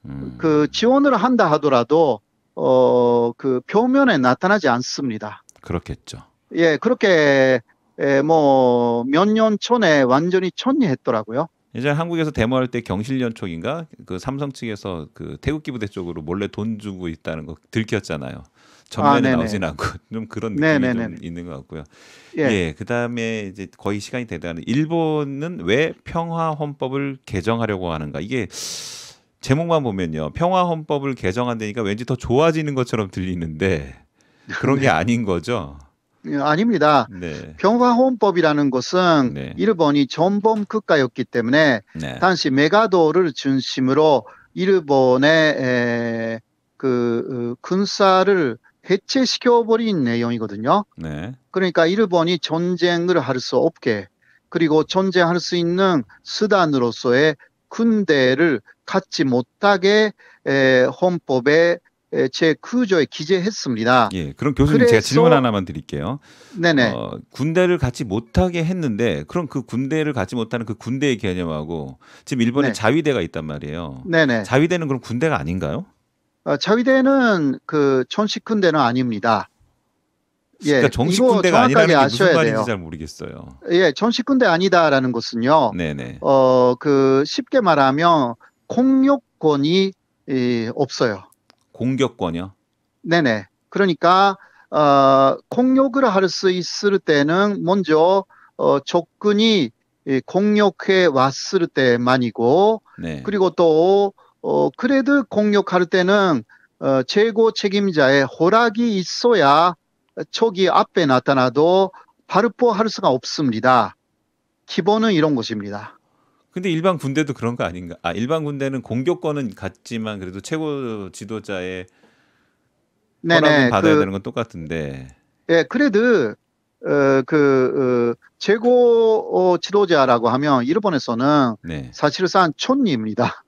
음. 그 지원을 한다 하더라도 어, 그 표면에 나타나지 않습니다. 그렇겠죠. 예, 그렇게 예, 뭐몇 년 전에 완전히 천리했더라고요. 예전에 한국에서 데모할 때 경실련 촉인가그 삼성 측에서 그 태극기 부대 쪽으로 몰래 돈 주고 있다는 거 들켰잖아요. 전면에 아, 나오진 않고 좀 그런 느낌이 네네네네. 있는 것 같고요. 예. 예. 그다음에 이제 거의 시간이 되다는 일본은 왜 평화 헌법을 개정하려고 하는가 이게 제목만 보면요 평화 헌법을 개정한다니까 왠지 더 좋아지는 것처럼 들리는데 그런 네. 게 아닌 거죠. 예, 아닙니다. 네. 평화헌법이라는 것은 네. 일본이 전범 국가였기 때문에 네. 당시 메가도를 중심으로 일본의 에, 그 어, 군사를 해체시켜버린 내용이거든요. 네. 그러니까 일본이 전쟁을 할 수 없게 그리고 전쟁할 수 있는 수단으로서의 군대를 갖지 못하게 에, 헌법에 제9조에 기재했습니다. 예, 그럼 교수님 그래서, 제가 질문 하나만 드릴게요. 네네. 어, 군대를 갖지 못하게 했는데 그럼 그 군대를 갖지 못하는 그 군대의 개념하고 지금 일본에 네. 자위대가 있단 말이에요. 네네. 자위대는 그럼 군대가 아닌가요? 어, 자위대는 그 전시 군대는 아닙니다. 그러니까 예, 그러니까 정식군대가 아니라는 게 무슨 말인지 돼요. 잘 모르겠어요. 예, 정식군대 아니다라는 것은요. 네네. 어, 그 쉽게 말하면 공격권이 이, 없어요. 공격권이요? 네네. 그러니까 어, 공격을 할 수 있을 때는 먼저 어, 적군이 공격해 왔을 때만이고, 네. 그리고 또 어, 그래도 공격할 때는 어, 최고 책임자의 호락이 있어야 초기 앞에 나타나도 발포할 수가 없습니다. 기본은 이런 것입니다. 근데 일반 군대도 그런 거 아닌가? 아 일반 군대는 공격권은 같지만 그래도 최고 지도자의 네네, 허락을 그 받아야 그, 되는 건 똑같은데. 예, 그래도 어, 그 어, 최고 어, 지도자라고 하면 일본에서는 네. 사실상 촌입니다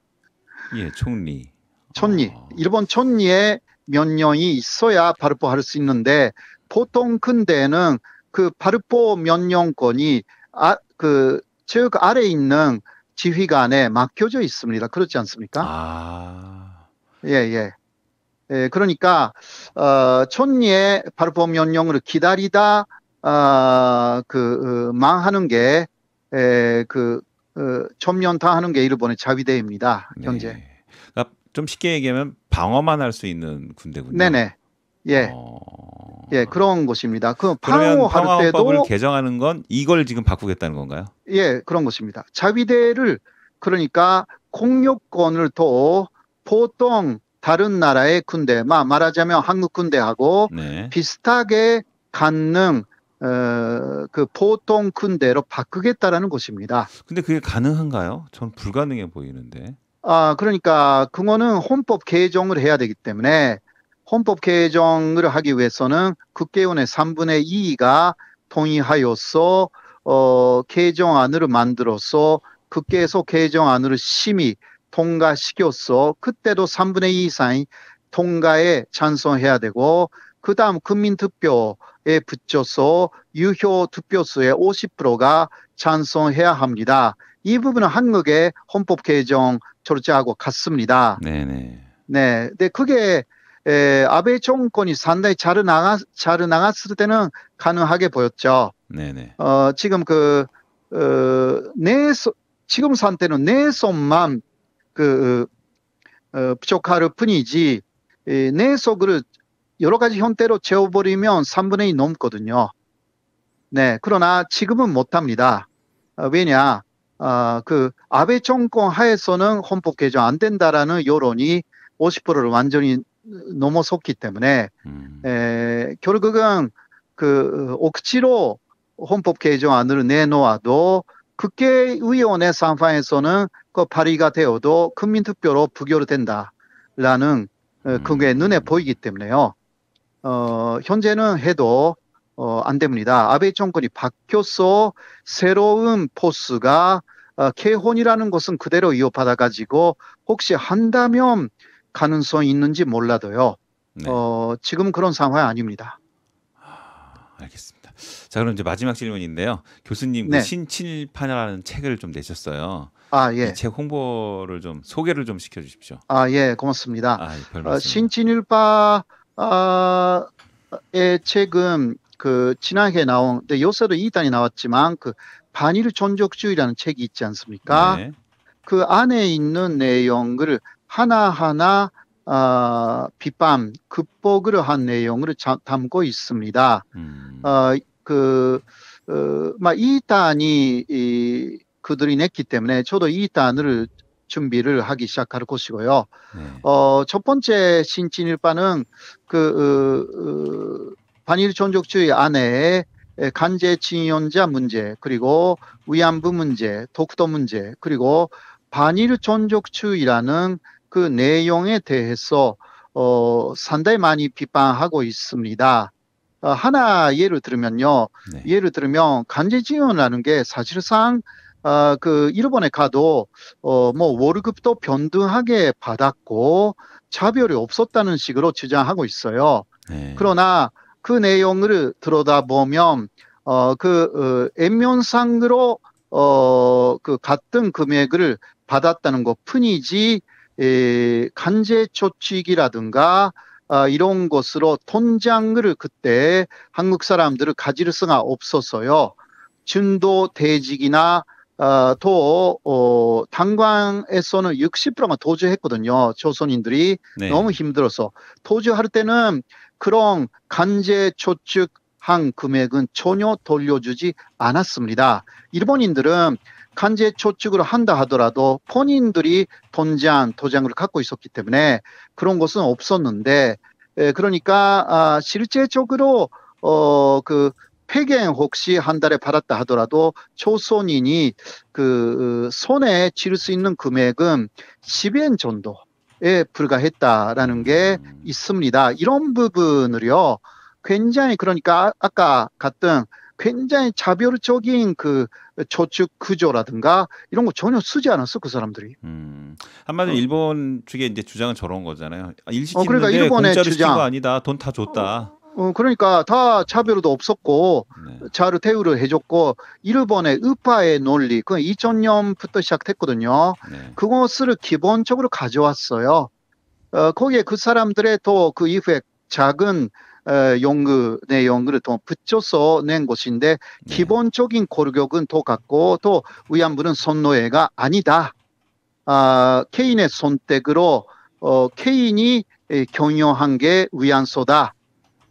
예, 총리. 촌리. 어. 일본 촌리에 몇 년이 있어야 발포 할 수 있는데 보통 큰데는그 발포 몇년권이 아, 그 체육 아래 있는 지휘관에 맡겨져 있습니다. 그렇지 않습니까? 아. 예, 예. 예, 그러니까, 어, 촌리의 발포 명령을 기다리다, 어, 그, 어, 망하는 게, 에, 그, 어, 점연타하는 게 일본의 자위대입니다. 경제. 네. 그러니까 좀 쉽게 얘기하면 방어만 할 수 있는 군대군요. 네네. 예. 어... 예, 그런 것입니다. 그 방어할 때도 개정하는 건 이걸 지금 바꾸겠다는 건가요? 예, 그런 것입니다. 자위대를 그러니까 공격권을 더 보통 다른 나라의 군대, 말하자면 한국 군대하고 네. 비슷하게 갖는 어, 그 보통 큰 대로 바꾸겠다라는 것입니다. 근데 그게 가능한가요? 전 불가능해 보이는데. 아, 그러니까 그거는 헌법 개정을 해야 되기 때문에 헌법 개정을 하기 위해서는 국회의원의 3분의 2가 동의하여서 어, 개정안을 만들어서 국회에서 개정안을 심의 통과시켜서 그때도 3분의 2 이상이 통과에 찬성해야 되고 그다음 국민투표 붙여서 유효 투표수의 50%가 찬성해야 합니다. 이 부분은 한국의 헌법 개정 철저하고 같습니다. 네네. 네. 근데 그게 에, 아베 정권이 상당히 잘 나가 잘 나갔을 때는 가능하게 보였죠. 네네. 어, 지금 그내 어, 소, 지금 상태는 내 손만 그 어, 부족할 뿐이지 내 속을 여러 가지 형태로 채워버리면 3분의 2 넘거든요. 네, 그러나 지금은 못합니다. 어, 왜냐, 어, 그 아베 정권 하에서는 헌법 개정 안 된다라는 여론이 50%를 완전히 넘어섰기 때문에 음. 에, 결국은 그 억지로 헌법 개정안을 내놓아도 국회의원의 상황에서는 그 발의가 되어도 국민투표로 부결된다라는 어, 음. 그게 눈에 보이기 때문에요. 어, 현재는 해도 어, 안 됩니다. 아베 정권이 바뀌어서 새로운 포스가 어, 개헌이라는 것은 그대로 이어받아 가지고 혹시 한다면 가능성이 있는지 몰라도요. 네. 어, 지금 그런 상황이 아닙니다. 아, 알겠습니다. 자 그럼 이제 마지막 질문인데요. 교수님 그 네. 그 신칠판이라는 책을 좀 내셨어요. 아 예. 책 홍보를 좀 소개를 좀 시켜 주십시오. 아 예, 고맙습니다. 아, 예, 어, 신친일파 아의 최근 그 지난해 나온 근데 네, 요새도 이단이 나왔지만 그 반일 존족주의라는 책이 있지 않습니까? 네. 그 안에 있는 내용을 하나하나 어, 아, 비판, 극복을 한 내용을 자, 담고 있습니다. 음. 어, 그, 어, 이 단이, 이, 그들이 냈기 때문에 저도 이 단을 준비를 하기 시작할 것이고요. 네. 어, 첫 번째 신진일파는 그, 어, 어, 반일 종족주의 안에 간제 징용자 문제, 그리고 위안부 문제, 독도 문제, 그리고 반일 종족주의라는 그 내용에 대해서 어, 상당히 많이 비판하고 있습니다. 어, 하나 예를 들면요 네. 예를 들면 간제 징용이라는 게 사실상 아, 그 일본에 가도 어, 뭐 월급도 변등하게 받았고 차별이 없었다는 식으로 주장하고 있어요. 네. 그러나 그 내용을 들여다보면 어, 그 어, 액면상으로 어, 그 같은 금액을 받았다는 것뿐이지 에, 간제 조치기라든가 아, 이런 것으로 통장을 그때 한국 사람들을 가질 수가 없었어요. 준도 대직이나 어, 또 어, 당광에서는 60%가 도주했거든요. 조선인들이 네. 너무 힘들어서 도주할 때는 그런 간제 초축 한 금액은 전혀 돌려주지 않았습니다. 일본인들은 간제 초축을 한다 하더라도 본인들이 돈장 도장을 갖고 있었기 때문에 그런 것은 없었는데 에, 그러니까 아, 실제적으로 어, 그 폐경 혹시 한 달에 받았다 하더라도 초손인이 그손에 어, 치를 수 있는 금액은 10엔 정도 에 불과했다라는 게 있습니다. 이런 부분을요, 굉장히 그러니까 아, 아까 같은 굉장히 자별적인 그 저축 구조라든가 이런 거 전혀 쓰지 않았어 그 사람들이. 음, 한마디로 어. 일본 측의 이제 주장은 저런 거잖아요. 아, 일시 어, 그러니까 일본의 주장 아니다. 돈 다 줬다. 어. 어, 그러니까 다 차별도 없었고 네. 자르 태우를 해줬고 일본의 우파의 논리 그 2000년부터 시작됐거든요. 네. 그것을 기본적으로 가져왔어요. 어, 거기에 그 사람들의 또 그 이후에 작은 어, 연구 내 연구를 또 붙여서 낸 것인데 네. 기본적인 골격은 똑같고 또 위안부는 선노예가 아니다. 아, 케인의 선택으로 어, 케인이 경영한 게 위안소다.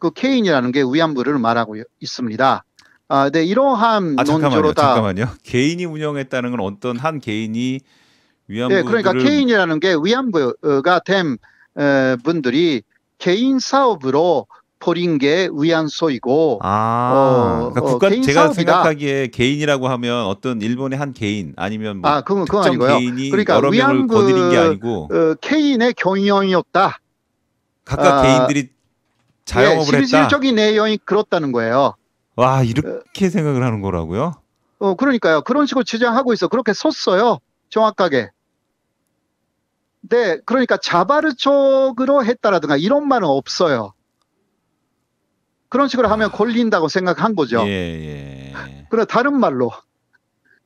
그 케인이라는 게 위안부를 말하고 있습니다. 아, 네, 이러한 아, 잠깐만요, 다 잠깐만요. 개인이 운영했다는 건 어떤 한 개인이 위안부 네, 그러니까 케인이라는 게 위안부가 된 에, 분들이 개인 사업으로 벌인 게 위안소이고 아, 어, 그러니까 어, 국가 어, 개인 제가 사업이다. 생각하기에 개인이라고 하면 어떤 일본의 한 개인 아니면 뭐 아, 그건, 그건 아니고요. 개인이 그러니까 여러 위안부, 명을 거느린 게 아니고 어, 개인의 경영이었다. 각각 아, 개인들이 자영업을 예, 했다. 실질적인 내용이 그렇다는 거예요. 와 이렇게 어, 생각을 하는 거라고요? 어 그러니까요. 그런 식으로 주장하고 있어. 그렇게 썼어요 정확하게. 네, 그러니까 자바르 쪽으로 했다라든가 이런 말은 없어요. 그런 식으로 하면 아. 걸린다고 생각한 거죠. 예, 예. 그러나 다른 말로.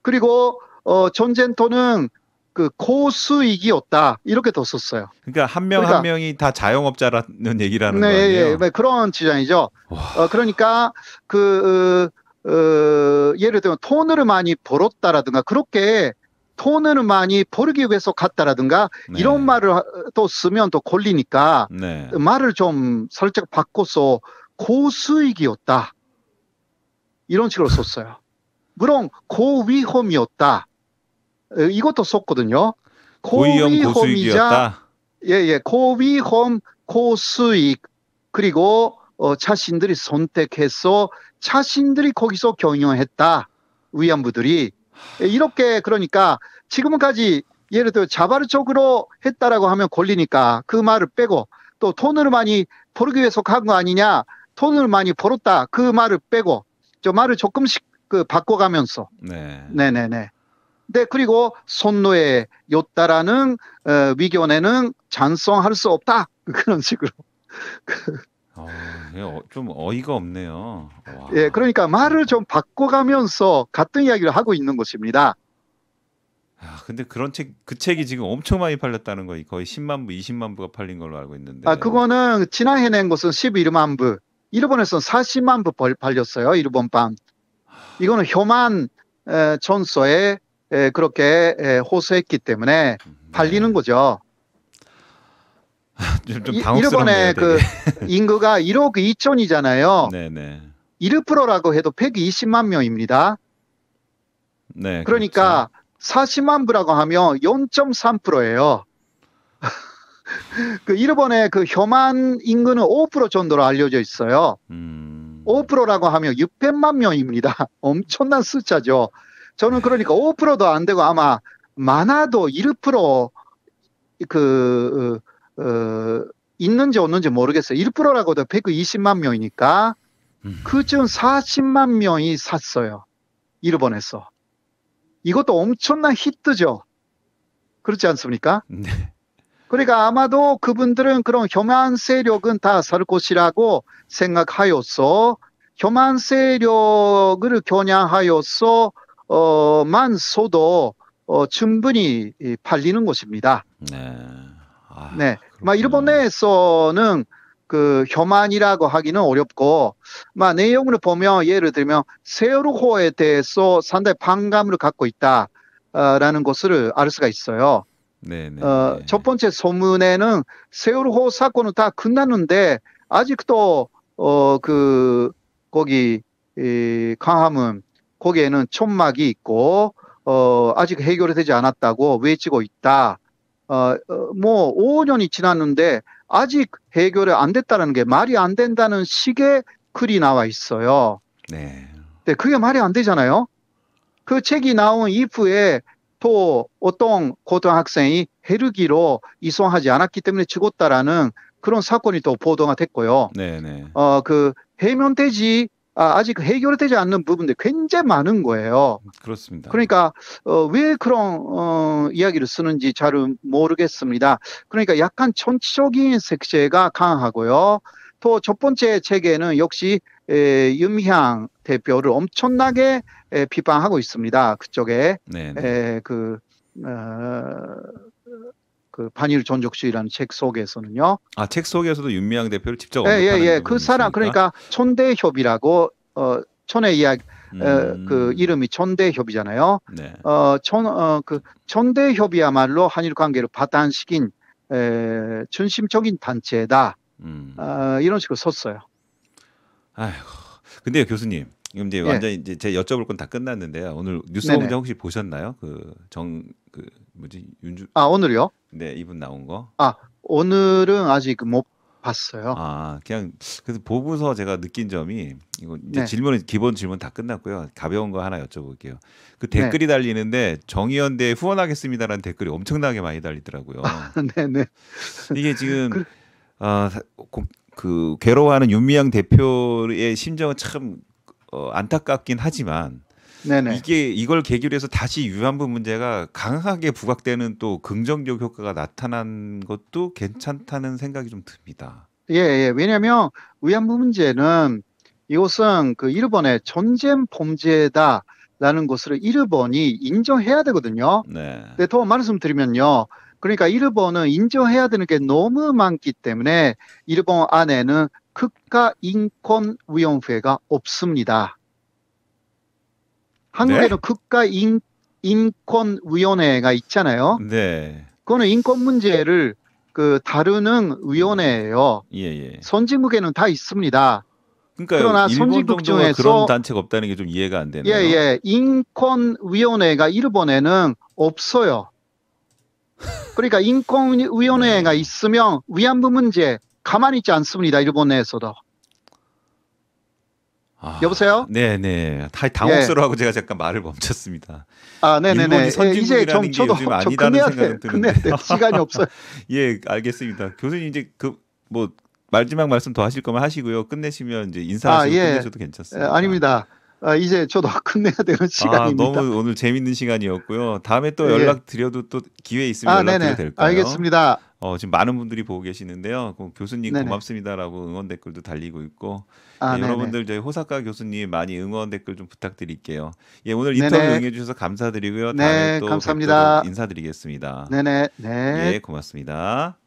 그리고 어, 존젠토는 그 고수익이었다 이렇게 뒀었어요. 그러니까 한 명한 그러니까, 명이 다 자영업자라는 얘기라는 네, 거예요. 네, 예, 예. 네, 그런 지장이죠. 어, 그러니까 그 어, 어 예를 들면 톤을 많이 벌었다라든가 그렇게 톤을 많이 벌기 위해서 갔다라든가 네. 이런 말을 또 쓰면 또 걸리니까 네. 말을 좀 살짝 바꿔서 고수익이었다 이런 식으로 썼어요. 물론 고위험이었다 어, 이것도 썼거든요. 고위험 고수익이었다. 예예 예. 고위험 고수익 그리고 어, 자신들이 선택해서 자신들이 거기서 경영했다 위안부들이 예, 이렇게 그러니까 지금까지 예를 들어 자발적으로 했다라고 하면 걸리니까 그 말을 빼고 또 돈을 많이 벌기 위해서 간 거 아니냐 돈을 많이 벌었다 그 말을 빼고 저 말을 조금씩 그 바꿔가면서 네. 네네네 네, 그리고 손노에 요따라는 어, 위견에는 찬성할 수 없다. 그런 식으로. 어, 예, 어, 좀 어이가 없네요. 와. 예, 그러니까 말을 좀 바꿔가면서 같은 이야기를 하고 있는 것입니다. 아, 근데 그런 책, 그 책이 지금 엄청 많이 팔렸다는 거예요. 거의 10만 부, 20만 부가 팔린 걸로 알고 있는데. 아, 그거는 지난해 낸 것은 11만 부. 일본에서는 40만 부 팔렸어요. 일본판. 이거는 혐한 에, 전서의 예, 그렇게 예, 호소했기 때문에 발리는 음, 네. 거죠. 아, 좀, 좀 일본의 그 인구가 1억 2천이잖아요. 네네. 1%라고 해도 120만 명입니다. 네. 그러니까 그렇죠. 40만 부라고 하면 0.3%예요. 그 일본의 그 혐한 인구는 5% 정도로 알려져 있어요. 음... 5%라고 하면 600만 명입니다. 엄청난 숫자죠. 저는 그러니까 5%도 안 되고 아마 많아도 1%그 어, 어, 있는지 없는지 모르겠어요. 1%라고도 120만 명이니까 음. 그중 40만 명이 샀어요. 일본에서. 이것도 엄청난 히트죠. 그렇지 않습니까? 네. 그러니까 아마도 그분들은 그런 혐한 세력은 다 살 것이라고 생각하였어 혐한 세력을 겨냥하였어 만 소도 어, 충분히 팔리는 곳입니다. 네. 아, 네. 막 일본 내에서는 그 혐한이라고 하기는 어렵고, 막 내용을 보면 예를 들면 세월호에 대해서 상당히 반감을 갖고 있다라는 아, 것을 알 수가 있어요. 네 어, 첫 번째 소문에는 세월호 사건은 다 끝났는데 아직도 어그 거기 이 강함은 거기에는 천막이 있고 어, 아직 해결이 되지 않았다고 외치고 있다. 어, 어 뭐 5년이 지났는데 아직 해결이 안 됐다는 게 말이 안 된다는 식의 글이 나와 있어요. 네. 근 네, 그게 말이 안 되잖아요. 그 책이 나온 이후에 또 어떤 고등학생이 헤르기로 이송하지 않았기 때문에 죽었다라는 그런 사건이 또 보도가 됐고요. 네네. 네. 어, 그 해면돼지 아, 아직 해결되지 않는 부분들 굉장히 많은 거예요. 그렇습니다. 그러니까 어, 왜 그런 어, 이야기를 쓰는지 잘 모르겠습니다. 그러니까 약간 정치적인 색채가 강하고요. 또 첫 번째 책에는 역시 에, 윤미향 대표를 엄청나게 에, 비판하고 있습니다. 그쪽에 네, 네. 에, 그 어, 그 반일 존족주의라는 책 속에서는요. 아, 책 속에서도 윤미향 대표를 직접 예, 예, 언급하는 예, 예, 예. 그 있습니까? 그러니까 촌대협이라고 어 촌의 이야기 어, 음... 그 네. 어, 어, 그 이름이 촌대협이잖아요. 네. 어, 촌, 어, 그 촌대협이야말로 한일 관계를 파탄시킨 에, 중심적인 단체다. 음. 어, 이런 식으로 썼어요. 아휴, 근데 교수님, 이제 예. 완전 이제 제 여쭤볼 건 다 끝났는데요. 오늘 뉴스 공장 혹시 보셨나요? 그 정그 그 뭐지 윤주 아 오늘요? 네 이분 나온 거. 아 오늘은 아직 못 봤어요. 아 그냥 그래서 보고서 제가 느낀 점이 이거 이제 네. 질문은 기본 질문 다 끝났고요. 가벼운 거 하나 여쭤볼게요. 그 네. 댓글이 네. 달리는데 정의연대 후원하겠습니다라는 댓글이 엄청나게 많이 달리더라고요. 네네. 아, 네. 이게 지금 그... 아, 그 괴로워하는 윤미향 대표의 심정은 참 어, 안타깝긴 하지만 네네. 이게 이걸 계기로 해서 다시 위안부 문제가 강하게 부각되는 또 긍정적 효과가 나타난 것도 괜찮다는 생각이 좀 듭니다. 예, 예. 왜냐하면 위안부 문제는 이것은 그 일본의 전쟁 범죄다라는 것을 일본이 인정해야 되거든요. 네. 근데 더 말씀드리면요. 그러니까 일본은 인정해야 되는 게 너무 많기 때문에 일본 안에는 국가인권위원회가 없습니다. 한국에도 네? 국가 인, 인권위원회가 있잖아요. 네. 그거는 인권 문제를 그 다루는 위원회예요. 예, 예. 선진국에는 다 있습니다. 그러니까 그러나 선진국 중에서 그런 단체가 없다는 게 좀 이해가 안 되네요. 예, 예. 인권 위원회가 일본에는 없어요. 그러니까 인권 위원회가 네. 있으면 위안부 문제 가만히 있지 않습니다. 일본 내에서도. 아, 여보세요? 네네. 예. 당혹스러워하고 예. 제가 잠깐 말을 멈췄습니다. 아, 네네네. 예, 이제 좀 저도 좀 아니다는 생각은 드는데 시간이 없어요. 예, 알겠습니다. 교수님 이제 그 뭐 마지막 말씀 더 하실 거면 하시고요. 끝내시면 이제 인사하시고 아, 예. 끝내셔도 괜찮습니다. 예, 아닙니다. 아, 이제 저도 끝내야 되는 시간입니다. 아, 너무 오늘 재밌는 시간이었고요. 다음에 또 연락 드려도 또 기회 있으면 아, 연락 드려도 될까요? 알겠습니다. 어, 지금 많은 분들이 보고 계시는데요. 교수님 네네. 고맙습니다라고 응원 댓글도 달리고 있고 아, 예, 여러분들 저희 호사카 교수님 많이 응원 댓글 좀 부탁드릴게요. 예, 오늘 네네. 인터뷰 응해주셔서 감사드리고요. 네, 다음에 또 감사합니다. 인사드리겠습니다. 네네. 네. 예, 고맙습니다.